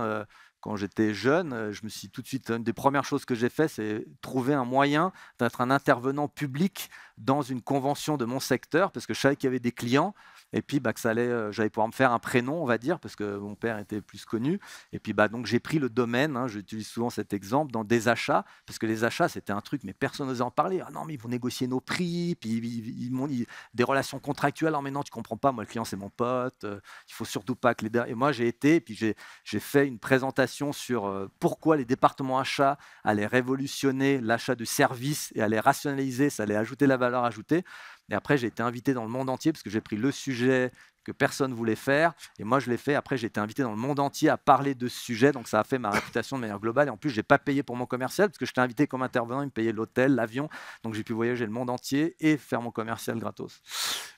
quand j'étais jeune, je me suis tout de suite, une des premières choses que j'ai fait, c'est trouver un moyen d'être un intervenant public dans une convention de mon secteur, parce que je savais qu'il y avait des clients. Et puis, bah, que ça euh, j'allais pouvoir me faire un prénom, on va dire, parce que mon père était plus connu. Et puis, bah, donc, j'ai pris le domaine, hein, j'utilise souvent cet exemple, dans des achats, parce que les achats, c'était un truc, mais personne n'osait en parler. Ah non, mais ils vont négocier nos prix, puis ils, ils, des relations contractuelles. Ah, mais non, tu comprends pas, moi, le client, c'est mon pote, euh, il faut surtout pas que les. Et moi, j'ai été, puis j'ai fait une présentation sur euh, pourquoi les départements achats allaient révolutionner l'achat de services et allaient rationaliser, ça allait ajouter la valeur ajoutée. Et après, j'ai été invité dans le monde entier parce que j'ai pris le sujet que personne voulait faire. Et moi, je l'ai fait. Après, j'ai été invité dans le monde entier à parler de ce sujet. Donc, ça a fait ma réputation de manière globale. Et en plus, je n'ai pas payé pour mon commercial parce que j'étais invité comme intervenant. Ils me payaient l'hôtel, l'avion. Donc, j'ai pu voyager le monde entier et faire mon commercial gratos.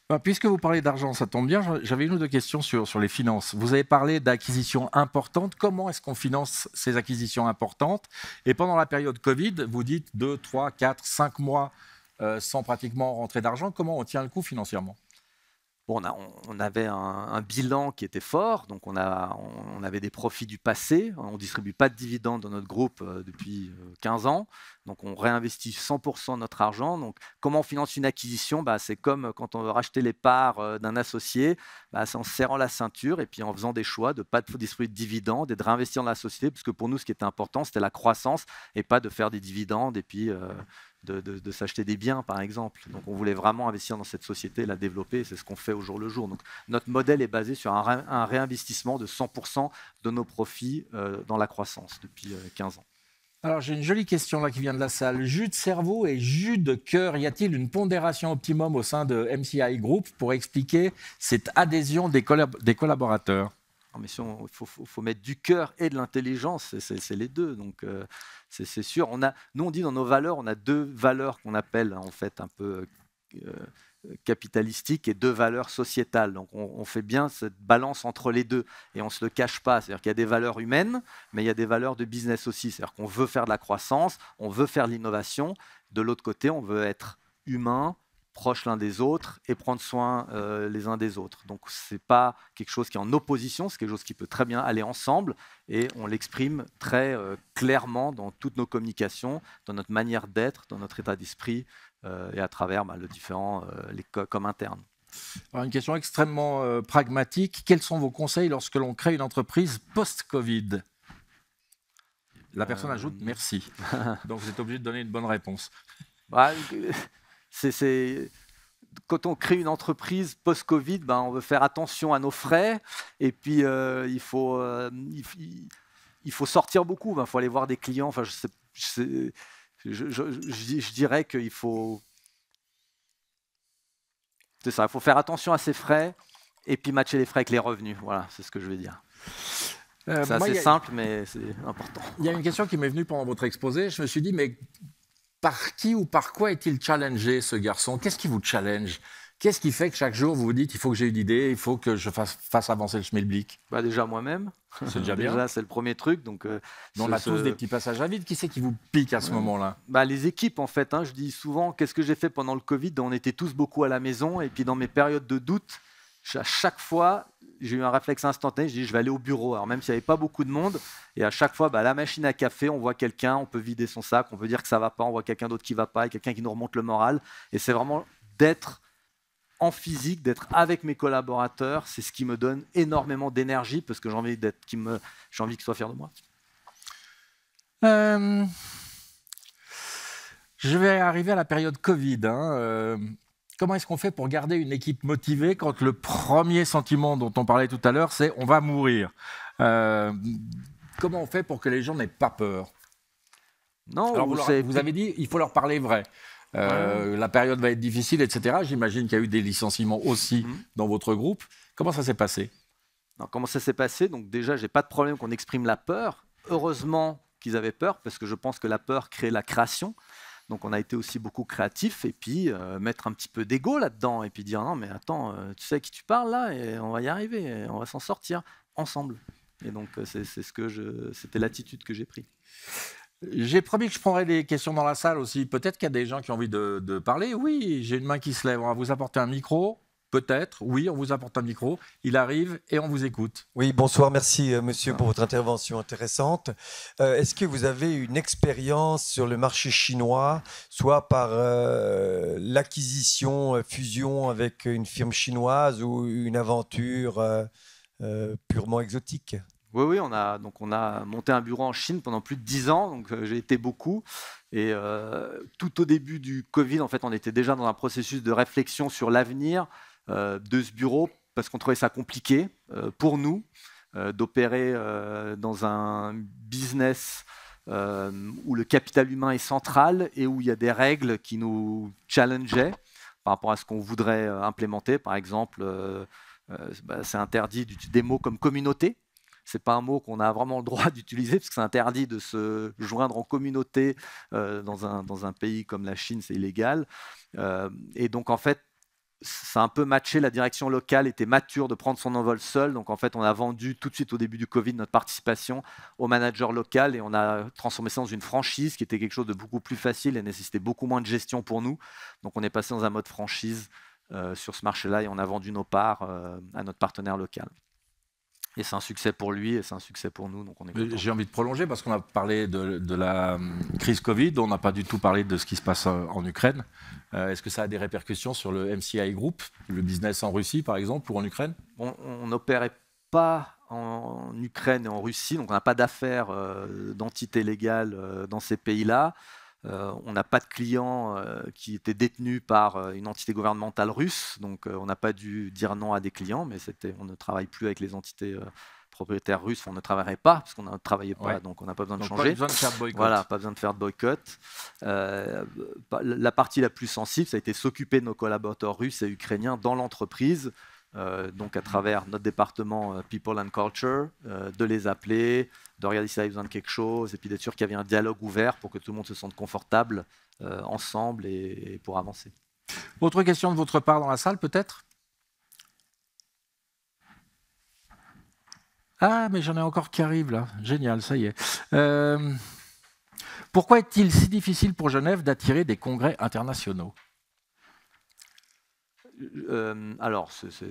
Bah, puisque vous parlez d'argent, ça tombe bien. J'avais une ou deux questions sur, sur les finances. Vous avez parlé d'acquisitions importantes. Comment est-ce qu'on finance ces acquisitions importantes Et pendant la période Covid, vous dites 2, 3, 4, 5 mois euh, sans pratiquement rentrer d'argent. Comment on tient le coup financièrement Bon, on, on, avait un, bilan qui était fort, donc on, a, on, avait des profits du passé. On ne distribue pas de dividendes dans notre groupe euh, depuis 15 euh, ans, donc on réinvestit 100% de notre argent. Donc, comment on finance une acquisition bah, C'est comme quand on veut racheter les parts d'un associé, bah, c'est en serrant la ceinture et puis en faisant des choix de ne pas distribuer de dividendes et de réinvestir dans la société, puisque pour nous, ce qui était important, c'était la croissance et pas de faire des dividendes et puis de, s'acheter des biens, par exemple. Donc on voulait vraiment investir dans cette société, la développer, c'est ce qu'on fait au jour le jour. Donc notre modèle est basé sur un, réinvestissement de 100% de nos profits euh, dans la croissance depuis 15 euh, ans. Alors j'ai une jolie question là qui vient de la salle. Jus de cerveau et jus de cœur, y a-t-il une pondération optimum au sein de MCI Group pour expliquer cette adhésion des, des collaborateurs il faut, mettre du cœur et de l'intelligence, c'est les deux. Donc, euh, c'est sûr. On a, nous, on dit dans nos valeurs, on a deux valeurs qu'on appelle hein, en fait un peu euh, euh, capitalistiques et deux valeurs sociétales. Donc on, fait bien cette balance entre les deux et on ne se le cache pas. C'est-à-dire qu'il y a des valeurs humaines, mais il y a des valeurs de business aussi. C'est-à-dire qu'on veut faire de la croissance, on veut faire de l'innovation. De l'autre côté, on veut être humain, proches l'un des autres et prendre soin euh, les uns des autres. Donc ce n'est pas quelque chose qui est en opposition, c'est quelque chose qui peut très bien aller ensemble et on l'exprime très euh, clairement dans toutes nos communications, dans notre manière d'être, dans notre état d'esprit euh, et à travers bah, le différent, les comme interne. une question extrêmement pragmatique. Quels sont vos conseils lorsque l'on crée une entreprise post-Covid La personne ajoute merci. Donc vous êtes obligé de donner une bonne réponse. Bah, c'est quand on crée une entreprise post-Covid, ben, on veut faire attention à nos frais. Et puis, euh, il, faut, euh, il, faut sortir beaucoup. Il ben, faut aller voir des clients. Enfin, je, je, dirais qu'il faut. C'est ça. Il faut faire attention à ses frais et puis matcher les frais avec les revenus. Voilà, c'est ce que je veux dire. Euh, c'est assez simple, mais c'est important. Il y a une question qui m'est venue pendant votre exposé. Je me suis dit, mais par qui ou par quoi est-il challengé, ce garçon Qu'est-ce qui vous challenge Qu'est-ce qui fait que chaque jour, vous vous dites, il faut que j'ai une idée, il faut que je fasse, avancer le schmilblick bah Déjà moi-même. C'est déjà bien. Déjà, c'est le premier truc. Donc, dans euh, on a tous des petits passages à vide. Qui c'est qui vous pique à ce moment-là bah, Les équipes, en fait. Hein. je dis souvent, qu'est-ce que j'ai fait pendant le Covid On était tous beaucoup à la maison. Et puis, dans mes périodes de doute, à chaque fois, j'ai eu un réflexe instantané, je dis je vais aller au bureau. Alors même s'il n'y avait pas beaucoup de monde, et à chaque fois, bah, la machine à café, on voit quelqu'un, on peut vider son sac, on peut dire que ça va pas, on voit quelqu'un d'autre qui va pas, et quelqu'un qui nous remonte le moral. Et c'est vraiment d'être en physique, d'être avec mes collaborateurs, c'est ce qui me donne énormément d'énergie parce que j'ai envie d'être, me, j'ai envie qu'ils soient fiers de moi. Euh, je vais arriver à la période Covid. Hein. Euh, Comment est-ce qu'on fait pour garder une équipe motivée quand le premier sentiment dont on parlait tout à l'heure, c'est on va mourir euh, Comment on fait pour que les gens n'aient pas peur Non, vous, avez dit il faut leur parler vrai. Euh, la période va être difficile, etc. J'imagine qu'il y a eu des licenciements aussi mm-hmm. dans votre groupe. Comment ça s'est passé Comment ça s'est passé Donc déjà, j'ai pas de problème qu'on exprime la peur. Heureusement qu'ils avaient peur, parce que je pense que la peur crée la création. Donc on a été aussi beaucoup créatif et puis euh, mettre un petit peu d'ego là-dedans et puis dire non mais attends, euh, tu sais qui tu parles là et on va y arriver, on va s'en sortir ensemble. Et donc euh, c'est ce que je, c'était l'attitude que j'ai prise. J'ai promis que je prendrais des questions dans la salle aussi. Peut-être qu'il y a des gens qui ont envie de, de parler. Oui, j'ai une main qui se lève. On va vous apporter un micro. Peut-être, oui, on vous apporte un micro, il arrive et on vous écoute. Oui, bonsoir, merci euh, monsieur pour votre intervention intéressante. Euh, est-ce que vous avez une expérience sur le marché chinois, soit par euh, l'acquisition, fusion avec une firme chinoise ou une aventure purement exotique oui, oui, on a, donc on a monté un bureau en Chine pendant plus de dix ans, donc j'ai été beaucoup. Et tout au début du Covid, en fait, on était déjà dans un processus de réflexion sur l'avenir, euh, de ce bureau parce qu'on trouvait ça compliqué euh, pour nous euh, d'opérer dans un business où le capital humain est central et où il y a des règles qui nous challengeaient par rapport à ce qu'on voudrait implémenter. Par exemple, bah, c'est interdit des mots comme communauté. C'est pas un mot qu'on a vraiment le droit d'utiliser parce que c'est interdit de se joindre en communauté dans, un, dans un pays comme la Chine, c'est illégal. et donc en fait, ça a un peu matché, la direction locale était mature de prendre son envol seul, Donc en fait, on a vendu tout de suite au début du Covid notre participation au manager local et on a transformé ça dans une franchise qui était quelque chose de beaucoup plus facile et nécessitait beaucoup moins de gestion pour nous. Donc on est passé dans un mode franchise euh, sur ce marché-là et on a vendu nos parts euh, à notre partenaire local. Et c'est un succès pour lui et c'est un succès pour nous. Donc on est J'ai envie de prolonger parce qu'on a parlé de, la hum, crise Covid, on n'a pas du tout parlé de ce qui se passe euh, en Ukraine. Euh, est-ce que ça a des répercussions sur le MCI Group, le business en Russie par exemple ou en Ukraine On n'opérait pas en Ukraine et en Russie, donc on n'a pas d'affaires euh, d'entité légale dans ces pays-là. Euh, on n'a pas de clients euh, qui étaient détenus par euh, une entité gouvernementale russe, donc on n'a pas dû dire non à des clients, mais on ne travaille plus avec les entités propriétaires russes, on ne travaillerait pas, parce qu'on ne travaillait pas, donc on n'a pas besoin de changer. Pas besoin de faire boycott. Voilà, pas besoin de faire de boycott. Bah, la partie la plus sensible, ça a été s'occuper de nos collaborateurs russes et ukrainiens dans l'entreprise. donc à travers notre département People and Culture, de les appeler, de regarder s'il avait besoin de quelque chose, et puis d'être sûr qu'il y avait un dialogue ouvert pour que tout le monde se sente confortable euh, ensemble et, pour avancer. Autre question de votre part dans la salle, peut-être Ah, mais j'en ai encore qui arrivent là. Génial, ça y est. Euh, pourquoi est-il si difficile pour Genève d'attirer des congrès internationaux euh, alors, alors,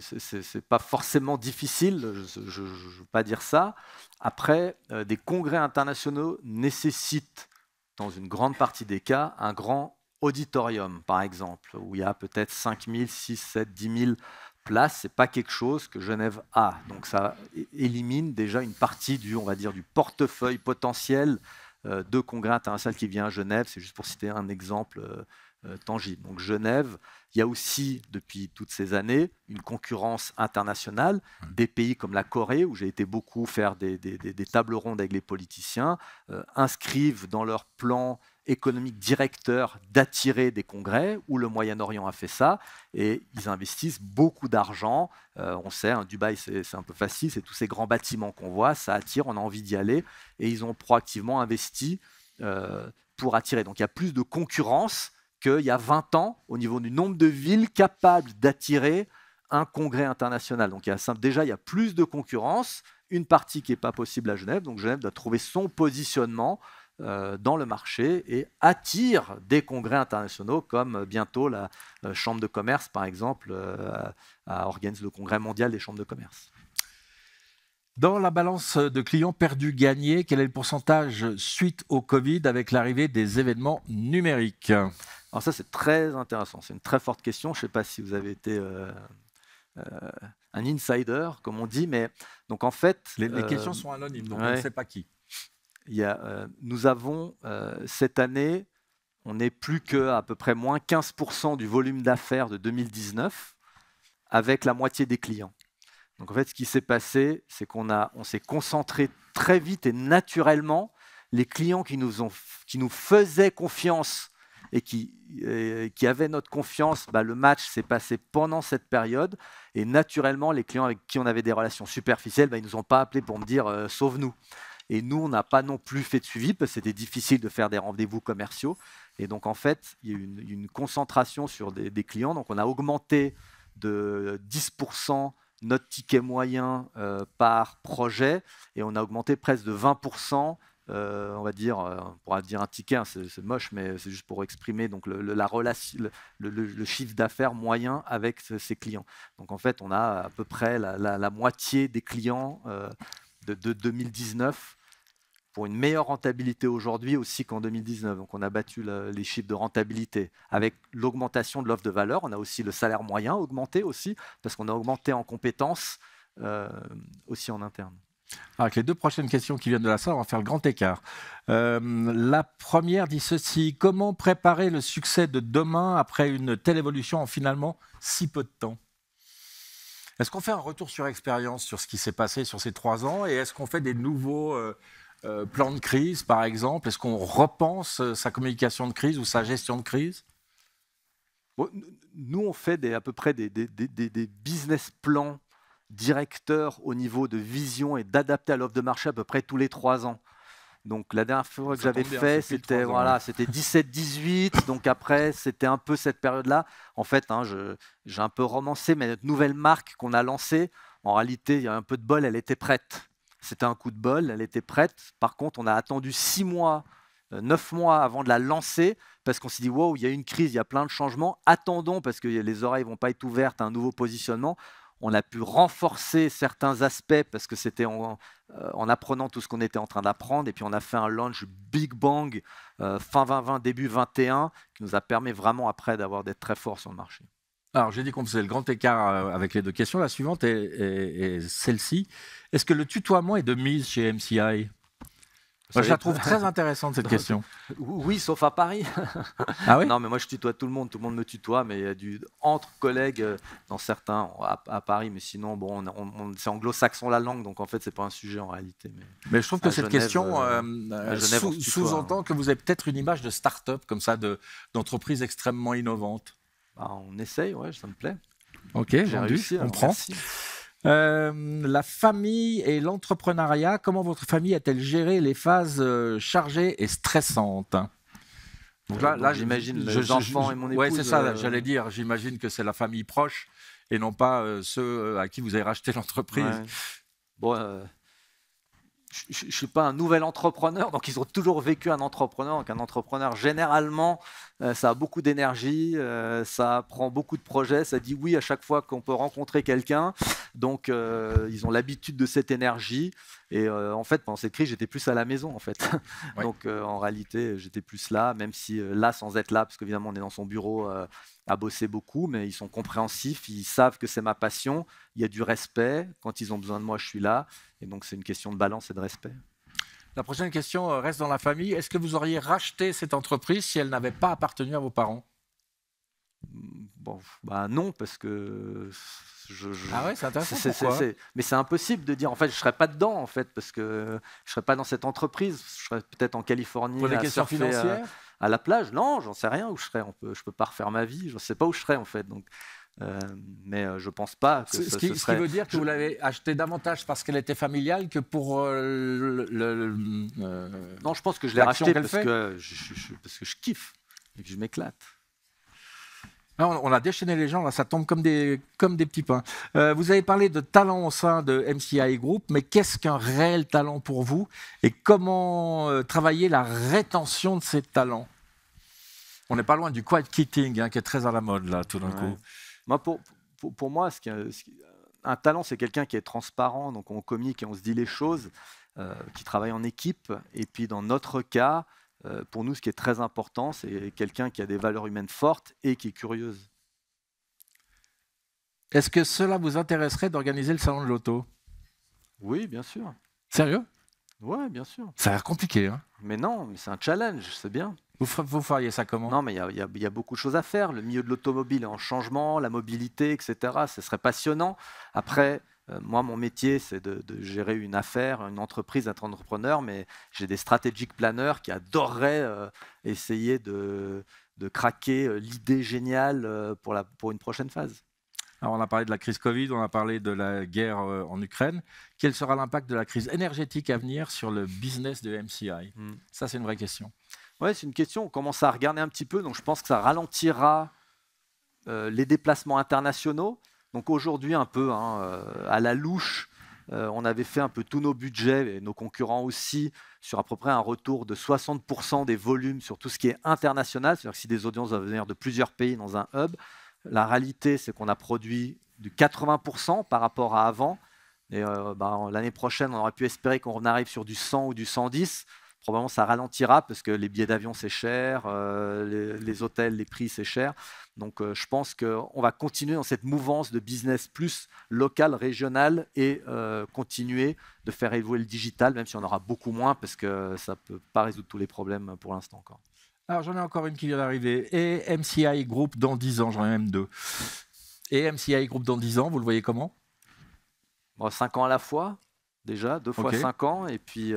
n'est pas forcément difficile, je ne veux pas dire ça. Après, euh, des congrès internationaux nécessitent, dans une grande partie des cas, un grand auditorium, par exemple, où il y a peut-être 5 000, 6 7, 10 000 places. C'est pas quelque chose que Genève a. Donc, ça élimine déjà une partie du, on va dire, du portefeuille potentiel euh, de congrès international qui vient à Genève. C'est juste pour citer un exemple euh, tangible. Donc Genève, il y a aussi depuis toutes ces années une concurrence internationale des pays comme la Corée, où j'ai été beaucoup faire des, tables rondes avec les politiciens, euh, inscrivent dans leur plan économique directeur d'attirer des congrès, où le Moyen-Orient a fait ça, et ils investissent beaucoup d'argent. Euh, on sait, hein, Dubaï, c'est un peu facile, c'est tous ces grands bâtiments qu'on voit, ça attire, on a envie d'y aller, et ils ont proactivement investi pour attirer. Donc il y a plus de concurrence qu'il y a 20 ans au niveau du nombre de villes capables d'attirer un congrès international. Donc il déjà, il y a plus de concurrence, une partie qui n'est pas possible à Genève, donc Genève doit trouver son positionnement euh, dans le marché et attire des congrès internationaux comme euh, bientôt la euh, Chambre de commerce, par exemple, organise le congrès mondial des chambres de commerce. Dans la balance de clients perdus gagnés, quel est le pourcentage suite au Covid avec l'arrivée des événements numériques alors ça, c'est très intéressant. C'est une très forte question. Je ne sais pas si vous avez été euh, euh, un insider, comme on dit, mais donc en fait... Les, euh, questions sont anonymes, donc on ne sait pas qui. Il y a, nous avons cette année, on n'est plus qu'à à peu près moins 15% du volume d'affaires de 2019 avec la moitié des clients. Donc en fait, ce qui s'est passé, c'est qu'on on s'est concentré très vite et naturellement les clients qui nous, ont, qui nous faisaient confiance et qui, avaient notre confiance, bah, le match s'est passé pendant cette période. Et naturellement, les clients avec qui on avait des relations superficielles, bah, ils ne nous ont pas appelés pour me dire euh, sauve-nous. Et nous, on n'a pas non plus fait de suivi parce que c'était difficile de faire des rendez-vous commerciaux. Et donc, en fait, il y a eu une, concentration sur des, clients. Donc, on a augmenté de 10% notre ticket moyen euh, par projet et on a augmenté presque de 20% euh, on va dire, euh, on pourra dire un ticket, hein, c'est moche, mais c'est juste pour exprimer donc le, la relation, le, chiffre d'affaires moyen avec ses clients. Donc en fait, on a à peu près la, moitié des clients euh, de, 2019 pour une meilleure rentabilité aujourd'hui aussi qu'en 2019. Donc on a battu les chiffres de rentabilité. Avec l'augmentation de l'offre de valeur, on a aussi le salaire moyen augmenté aussi, parce qu'on a augmenté en compétences aussi en interne. Avec les deux prochaines questions qui viennent de la salle, on va faire le grand écart. Euh, la première dit ceci comment préparer le succès de demain après une telle évolution en finalement si peu de temps Est-ce qu'on fait un retour sur expérience sur ce qui s'est passé sur ces trois ans et est-ce qu'on fait des nouveaux euh, euh, plans de crise, par exemple Est-ce qu'on repense sa communication de crise ou sa gestion de crise nous, on fait des, à peu près des, des business plans directeur au niveau de vision et d'adapter à l'offre de marché à peu près tous les trois ans. Donc la dernière fois que j'avais fait, c'était voilà, c'était 17-18. donc après, c'était un peu cette période-là. En fait, hein, j'ai un peu romancé, mais notre nouvelle marque qu'on a lancée, en réalité, il y a un peu de bol, elle était prête. C'était un coup de bol, elle était prête. Par contre, on a attendu six mois, euh, neuf mois avant de la lancer parce qu'on s'est dit wow, il y a une crise, il y a plein de changements. Attendons parce que les oreilles vont pas être ouvertes à un nouveau positionnement on a pu renforcer certains aspects parce que c'était euh, en, apprenant tout ce qu'on était en train d'apprendre. Et puis on a fait un launch Big Bang euh, fin 2020, début 21, qui nous a permis vraiment après d'avoir d'être très fort sur le marché. Alors j'ai dit qu'on faisait le grand écart euh, avec les deux questions. La suivante est celle-ci. Est-ce que le tutoiement est de mise chez MCI je la trouve très intéressante cette question. Oui, sauf à Paris. Ah oui Non, mais moi je tutoie tout le monde, tout le monde me tutoie, mais il y a du entre collègues euh, dans certains à, Paris, mais sinon bon, on, c'est anglo-saxon la langue, donc en fait c'est pas un sujet en réalité. Mais, je trouve que cette question euh, euh, hein. sous-entend que vous avez peut-être une image de start-up comme ça, d'entreprise extrêmement innovante. Bah, on essaye, ouais, ça me plaît. Ok, j'ai réussi. on prend. Euh, la famille et l'entrepreneuriat, comment votre famille a-t-elle géré les phases euh, chargées et stressantes là, j'imagine ça, j'allais dire. J'imagine que c'est la famille proche et non pas euh, ceux à qui vous avez racheté l'entreprise. Bon, je ne suis pas un nouvel entrepreneur, donc ils ont toujours vécu un entrepreneur. Donc un entrepreneur, généralement, euh, ça a beaucoup d'énergie, euh, ça prend beaucoup de projets, ça dit oui à chaque fois qu'on peut rencontrer quelqu'un. Donc, euh, ils ont l'habitude de cette énergie. Et en fait, pendant cette crise, j'étais plus à la maison, en fait. Donc, en réalité, j'étais plus là, même si là, sans être là, parce qu'évidemment, on est dans son bureau à bosser beaucoup, mais ils sont compréhensifs, ils savent que c'est ma passion, il y a du respect. Quand ils ont besoin de moi, je suis là. Et donc, c'est une question de balance et de respect. La prochaine question euh, reste dans la famille. Est-ce que vous auriez racheté cette entreprise si elle n'avait pas appartenu à vos parents mm, Bon, bah non, parce que je, ah ouais, c'est intéressant. mais c'est impossible de dire. En fait, je serais pas dedans, en fait, parce que je serais pas dans cette entreprise. Je serais peut-être en Californie. Pour euh, À, la plage, non, j'en sais rien où je serais. On je peux pas refaire ma vie. Je ne sais pas où je serais, en fait. Donc, euh, mais euh, je pense pas que ce, qui, veut dire que vous l'avez acheté davantage parce qu'elle était familiale que pour euh, le, non je pense que je l'ai acheté parce que je, parce que je kiffe et que je m'éclate ah, on a déchaîné les gens, là, ça tombe comme des, comme des petits pains. vous avez parlé de talent au sein de MCI Group, mais qu'est-ce qu'un réel talent pour vous et comment travailler la rétention de ces talents On n'est pas loin du quiet quitting, hein, qui est très à la mode, là, tout d'un coup. Moi, pour, pour, moi, un talent, c'est quelqu'un qui est transparent, donc on communique et on se dit les choses, euh, qui travaille en équipe. Et puis, dans notre cas, euh, pour nous, ce qui est très important, c'est quelqu'un qui a des valeurs humaines fortes et qui est curieuse. Est-ce que cela vous intéresserait d'organiser le salon de l'auto Oui, bien sûr. Sérieux Ouais, bien sûr. Ça a l'air compliqué. Hein. mais non, mais c'est un challenge, c'est bien. Vous, feriez ça comment Non, mais il y, a beaucoup de choses à faire. Le milieu de l'automobile est en changement, la mobilité, etc. Ce serait passionnant. Après, euh, moi, mon métier, c'est de, gérer une affaire, une entreprise, un entrepreneur, mais j'ai des stratégiques planeurs qui adoreraient euh, essayer de, craquer euh, l'idée géniale pour, une prochaine phase. Alors on a parlé de la crise Covid, on a parlé de la guerre en Ukraine. Quel sera l'impact de la crise énergétique à venir sur le business de MCI hmm. Ça, c'est une vraie question. Ouais, c'est une question. On commence à regarder un petit peu. Donc, je pense que ça ralentira euh, les déplacements internationaux. Donc, aujourd'hui, un peu hein, euh, à la louche, euh, on avait fait un peu tous nos budgets et nos concurrents aussi sur à peu près un retour de 60% des volumes sur tout ce qui est international. C'est-à-dire que si des audiences doivent venir de plusieurs pays dans un hub, la réalité, c'est qu'on a produit du 80% par rapport à avant. Et bah, l'année prochaine, on aurait pu espérer qu'on arrive sur du 100 ou du 110 probablement ça ralentira parce que les billets d'avion c'est cher, euh, les, hôtels, les prix c'est cher. Donc euh, je pense qu'on va continuer dans cette mouvance de business plus local, régional et euh, continuer de faire évoluer le digital, même si on aura beaucoup moins parce que ça ne peut pas résoudre tous les problèmes pour l'instant encore. Alors j'en ai encore une qui vient d'arriver. Et MCI Group dans 10 ans, j'en ai même deux. Et MCI Group dans 10 ans, vous le voyez comment 5 ans à la fois, déjà, deux fois cinq 5 ans. Et puis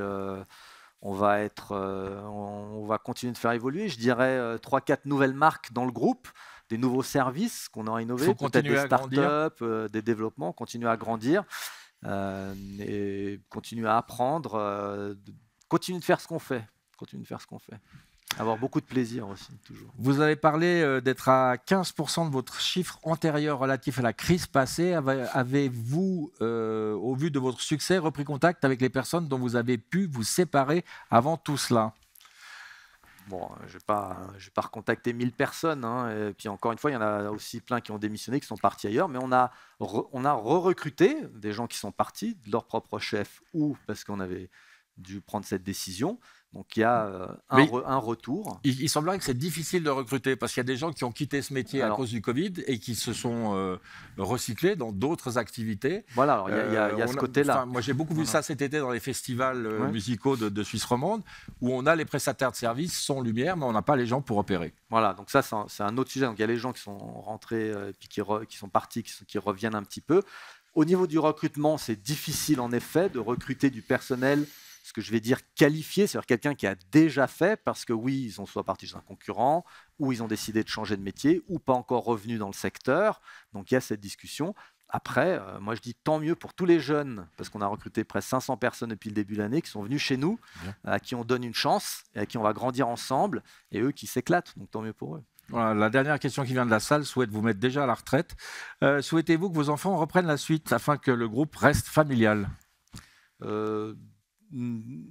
on va, être, euh, on, va continuer de faire évoluer, je dirais, 3-4 euh, nouvelles marques dans le groupe, des nouveaux services qu'on a innovés, peut-être des startups, euh, des développements, continuer à grandir et continuer à apprendre, continuer de faire ce qu'on fait. Continuer de faire ce qu'on fait. Avoir beaucoup de plaisir aussi, toujours. Vous avez parlé euh, d'être à 15% de votre chiffre antérieur relatif à la crise passée. Avez-vous, euh, au vu de votre succès, repris contact avec les personnes dont vous avez pu vous séparer avant tout cela Bon, euh, je ne vais, pas recontacter 1000 personnes. Hein, et puis encore une fois, il y en a aussi plein qui ont démissionné, qui sont partis ailleurs. Mais on a, on a re-recruté des gens qui sont partis de leur propre chef ou parce qu'on avait dû prendre cette décision. Donc il y a euh, un, retour. Il, semblerait que c'est difficile de recruter parce qu'il y a des gens qui ont quitté ce métier à cause du Covid et qui se sont euh, recyclés dans d'autres activités. Voilà, il y a, euh, ce côté-là. Moi j'ai beaucoup vu ça cet été dans les festivals musicaux de, Suisse romande où on a les prestataires de services sans lumière mais on n'a pas les gens pour opérer. Voilà, donc ça c'est un, autre sujet. Donc il y a les gens qui sont rentrés, et qui, sont partis, qui reviennent un petit peu. Au niveau du recrutement, c'est difficile en effet de recruter du personnel ce que je vais dire qualifié, c'est-à-dire quelqu'un qui a déjà fait, parce que oui, ils ont soit parti chez un concurrent, ou ils ont décidé de changer de métier, ou pas encore revenu dans le secteur. Donc il y a cette discussion. Après, euh, moi je dis tant mieux pour tous les jeunes, parce qu'on a recruté près de 500 personnes depuis le début de l'année qui sont venus chez nous, euh, à qui on donne une chance, et à qui on va grandir ensemble, et eux qui s'éclatent. Donc tant mieux pour eux. la dernière question qui vient de la salle souhaite vous mettre déjà à la retraite. Euh, souhaitez-vous que vos enfants reprennent la suite afin que le groupe reste familial Mm.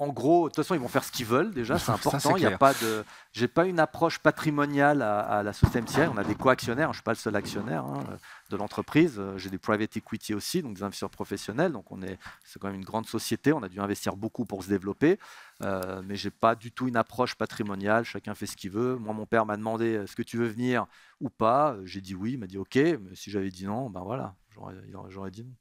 en gros, de toute façon, ils vont faire ce qu'ils veulent déjà, c'est important. Il y a pas de, j'ai pas une approche patrimoniale à, la société On a des co-actionnaires, je suis pas le seul actionnaire hein, de l'entreprise. Euh, j'ai des private equity aussi, donc des investisseurs professionnels. Donc on est, c'est quand même une grande société. On a dû investir beaucoup pour se développer, euh, mais j'ai pas du tout une approche patrimoniale. Chacun fait ce qu'il veut. Moi, mon père m'a demandé euh, est-ce que tu veux venir ou pas. Euh, j'ai dit oui. Il m'a dit ok, mais si j'avais dit non, ben voilà, j'aurais dit non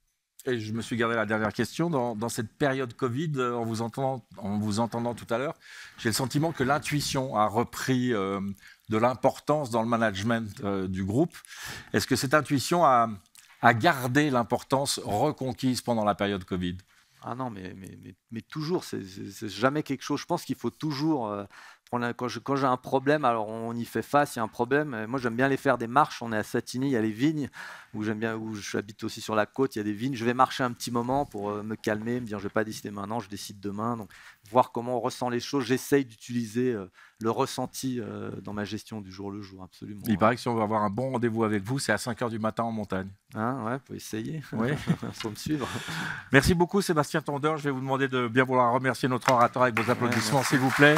et je me suis gardé la dernière question, dans, cette période Covid, euh, en vous entendant, en vous entendant tout à l'heure, j'ai le sentiment que l'intuition a repris euh, de l'importance dans le management euh, du groupe. Est-ce que cette intuition a, gardé l'importance reconquise pendant la période Covid ah non, mais, mais, mais, toujours, c'est jamais quelque chose. Je pense qu'il faut toujours quand, j'ai un problème, alors on y fait face, il y a un problème. Moi, j'aime bien les faire des marches. On est à Satigny, il y a les vignes, où j'aime bien, où j'habite aussi sur la côte, il y a des vignes. Je vais marcher un petit moment pour euh, me calmer, me dire, je ne vais pas décider maintenant, je décide demain. Donc, voir comment on ressent les choses. J'essaye d'utiliser euh, le ressenti euh, dans ma gestion du jour le jour, absolument. Il paraît que si on veut avoir un bon rendez-vous avec vous, c'est à 5 h du matin en montagne. Hein, ouais, faut essayer. Oui. Faut me suivre. Merci beaucoup, Sébastien Tondeur. Je vais vous demander de bien vouloir remercier notre orateur avec vos applaudissements, s'il vous plaît.